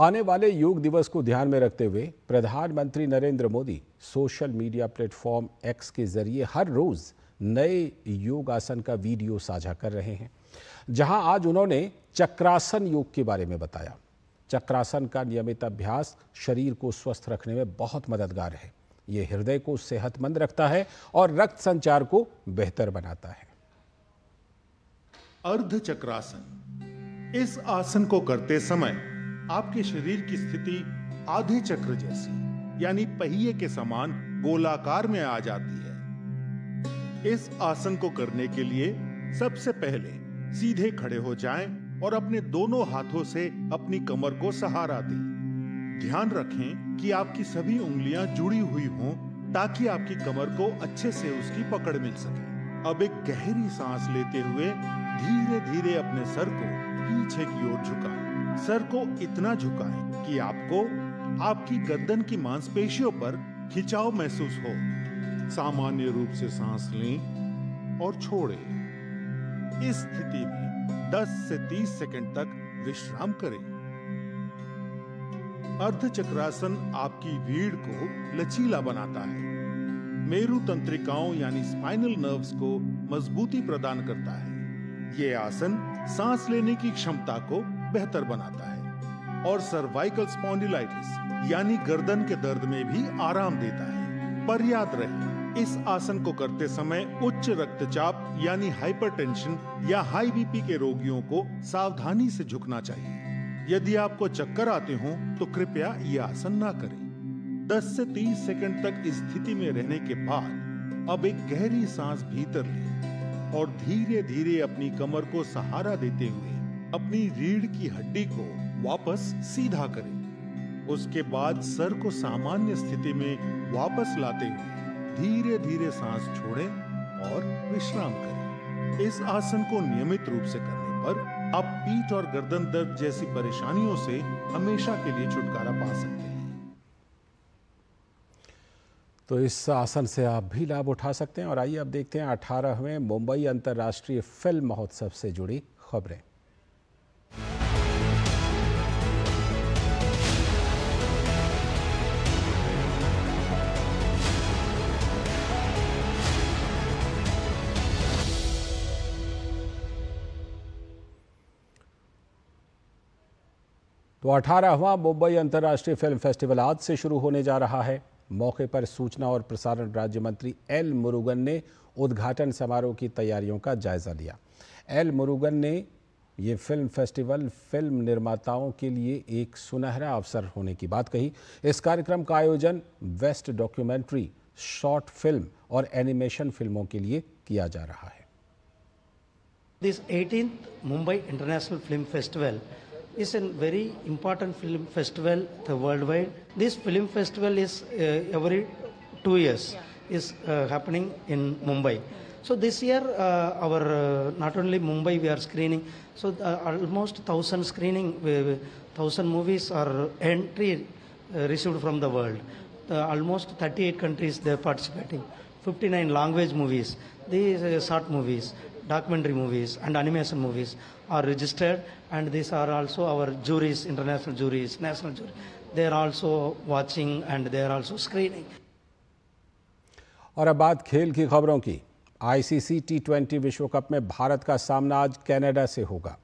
आने वाले योग दिवस को ध्यान में रखते हुए प्रधानमंत्री Narendra Modi social media platform X के जरिए हर रोज नए योग आसन का वीडियो साझा कर रहे हैं जहां आज उन्होंने चक्रासन योग के बारे में बताया चक्रासन का नियमित अभ्यास शरीर को स्वस्थ रखने में बहुत मददगार है ये हृदय को सेहतमंद रखता है और रक्त संचार को बेहतर बनाता है अर्ध चक्रासन इस आसन को करते समय आपके शरीर की स्थिति आधे चक्र जैसी यानी पहिए के समान गोलाकार में आ जाती है इस आसन को करने के लिए सबसे पहले सीधे खड़े हो जाएं और अपने दोनों हाथों से अपनी कमर को सहारा दें ध्यान रखें कि आपकी सभी उंगलियां जुड़ी हुई हों ताकि आपकी कमर को अच्छे से उसकी पकड़ मिल सके अब एक गहरी सांस लेते हुए धीरे धीरे अपने सर को पीछे की ओर झुकाएं सर को इतना झुकाएं कि आपको आपकी गर्दन की मांसपेशियों पर खिंचाव महसूस हो सामान्य रूप से सांस लें और छोड़ें। इस स्थिति में 10 से 30 सेकंड तक विश्राम करें अर्ध चक्रासन आपकी रीढ़ को लचीला बनाता है मेरु तंत्रिकाओं यानी स्पाइनल नर्व्स को मजबूती प्रदान करता है ये आसन सांस लेने की क्षमता को बेहतर बनाता है और सर्वाइकल स्पॉन्डिलाइटिस यानी गर्दन के दर्द में भी आराम देता है पर याद रहे इस आसन को करते समय उच्च रक्तचाप यानी हाइपरटेंशन या हाई बीपी के रोगियों को सावधानी से झुकना चाहिए यदि आपको चक्कर आते हो तो कृपया ये आसन ना करें 10 से 30 सेकंड तक इस स्थिति में रहने के बाद अब एक गहरी सांस भीतर लें और धीरे धीरे अपनी कमर को सहारा देते हुए अपनी रीढ़ की हड्डी को वापस सीधा करें उसके बाद सर को सामान्य स्थिति में वापस लाते हुए धीरे धीरे सांस छोड़ें और विश्राम करें इस आसन को नियमित रूप से करने पर आप पीठ और गर्दन दर्द जैसी परेशानियों से हमेशा के लिए छुटकारा पा सकते हैं तो इस आसन से आप भी लाभ उठा सकते हैं और आइए अब देखते हैं अठारहवें मुंबई अंतर्राष्ट्रीय फिल्म महोत्सव से जुड़ी खबरें तो अठारहवां मुंबई अंतर्राष्ट्रीय फिल्म फेस्टिवल आज से शुरू होने जा रहा है मौके पर सूचना और प्रसारण राज्य मंत्री एल मुरुगन ने उद्घाटन समारोह की तैयारियों का जायजा लिया एल मुरुगन ने ये फिल्म फेस्टिवल फिल्म निर्माताओं के लिए एक सुनहरा अवसर होने की बात कही इस कार्यक्रम का आयोजन वेस्ट डॉक्यूमेंट्री शॉर्ट फिल्म और एनिमेशन फिल्मों के लिए किया जा रहा है this eighteen Mumbai international film festival is an very important film festival world wide this film festival is every two years is happening in Mumbai So this year, uh, our uh, not only Mumbai we are screening. So uh, almost 1000 screening, 1000 movies are entry uh, received from the world. almost 38 countries they are participating. 59 language movies, these uh, short movies, documentary movies, and animation movies are registered. And these are also our juries, international juries, national juries. They are also watching and they are also screening. और अब बात खेल की खबरों की ICC T twenty विश्व cup में भारत का सामना आज कनाडा से होगा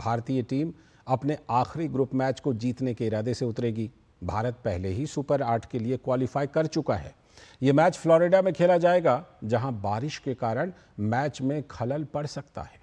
भारतीय टीम अपने आखिरी ग्रुप मैच को जीतने के इरादे से उतरेगी भारत पहले ही सुपर आठ के लिए क्वालिफाई कर चुका है ये मैच फ्लोरिडा में खेला जाएगा जहां बारिश के कारण मैच में खलल पड़ सकता है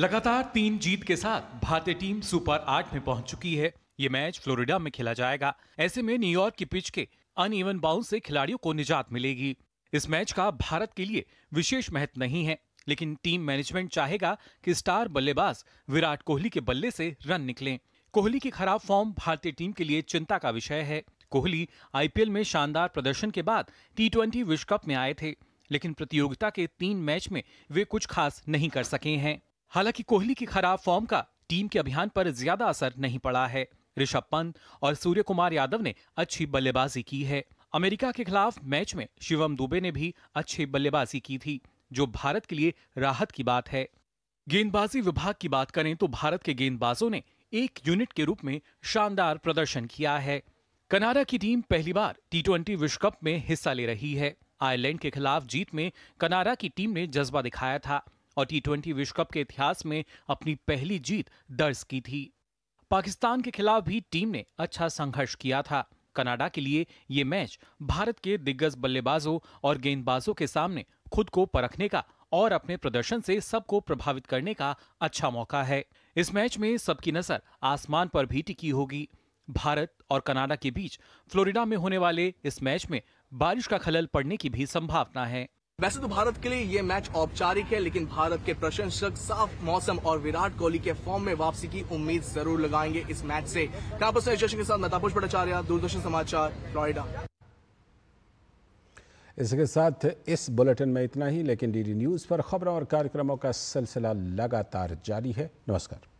लगातार तीन जीत के साथ भारतीय टीम सुपर आठ में पहुंच चुकी है ये मैच फ्लोरिडा में खेला जाएगा ऐसे में न्यूयॉर्क की पिच के अनइवन बाउंस से खिलाड़ियों को निजात मिलेगी इस मैच का भारत के लिए विशेष महत्व नहीं है लेकिन टीम मैनेजमेंट चाहेगा कि स्टार बल्लेबाज विराट कोहली के बल्ले से रन निकलें कोहली की खराब फॉर्म भारतीय टीम के लिए चिंता का विषय है कोहली आईपीएल में शानदार प्रदर्शन के बाद टी ट्वेंटी विश्व कप में आए थे लेकिन प्रतियोगिता के तीन मैच में वे कुछ खास नहीं कर सके हैं हालांकि कोहली की खराब फॉर्म का टीम के अभियान पर ज्यादा असर नहीं पड़ा है ऋषभ पंत और सूर्य कुमार यादव ने अच्छी बल्लेबाजी की है अमेरिका के खिलाफ मैच में शिवम दुबे ने भी अच्छी बल्लेबाजी की थी जो भारत के लिए राहत की बात है गेंदबाजी विभाग की बात करें तो भारत के गेंदबाजों ने एक यूनिट के रूप में शानदार प्रदर्शन किया है कनाडा की टीम पहली बार टी ट्वेंटी विश्व कप में हिस्सा ले रही है आयरलैंड के खिलाफ जीत में कनाडा की टीम ने जज्बा दिखाया था और टी ट्वेंटी विश्व कप के इतिहास में अपनी पहली जीत दर्ज की थी पाकिस्तान के खिलाफ भी टीम ने अच्छा संघर्ष किया था कनाडा के लिए ये मैच भारत के दिग्गज बल्लेबाजों और गेंदबाजों के सामने खुद को परखने का और अपने प्रदर्शन से सबको प्रभावित करने का अच्छा मौका है इस मैच में सबकी नजर आसमान पर भी टिकी होगी भारत और कनाडा के बीच फ्लोरिडा में होने वाले इस मैच में बारिश का खलल पड़ने की भी संभावना है वैसे तो भारत के लिए ये मैच औपचारिक है लेकिन भारत के प्रशंसक साफ मौसम और विराट कोहली के फॉर्म में वापसी की उम्मीद जरूर लगाएंगे इस मैच से कैंपस एजुकेशन के साथ मेतापुष भट्टाचार्य दूरदर्शन समाचार नोएडा इसके साथ इस बुलेटिन में इतना ही लेकिन डीडी न्यूज पर खबरों और कार्यक्रमों का सिलसिला लगातार जारी है नमस्कार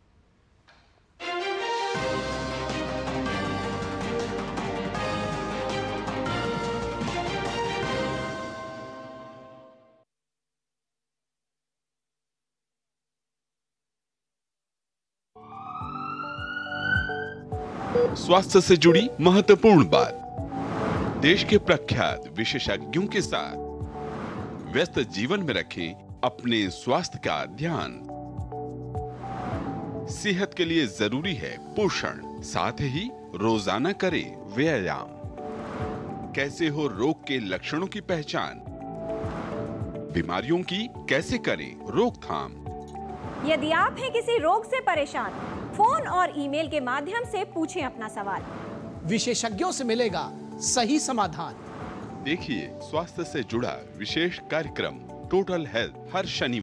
स्वास्थ्य से जुड़ी महत्वपूर्ण बात देश के प्रख्यात विशेषज्ञों के साथ व्यस्त जीवन में रखें अपने स्वास्थ्य का ध्यान सेहत के लिए जरूरी है पोषण साथ ही रोजाना करें व्यायाम कैसे हो रोग के लक्षणों की पहचान बीमारियों की कैसे करें रोकथाम यदि आप हैं किसी रोग से परेशान फोन और ईमेल के माध्यम से पूछें अपना सवाल विशेषज्ञों से मिलेगा सही समाधान देखिए स्वास्थ्य से जुड़ा विशेष कार्यक्रम टोटल हेल्थ हर शनि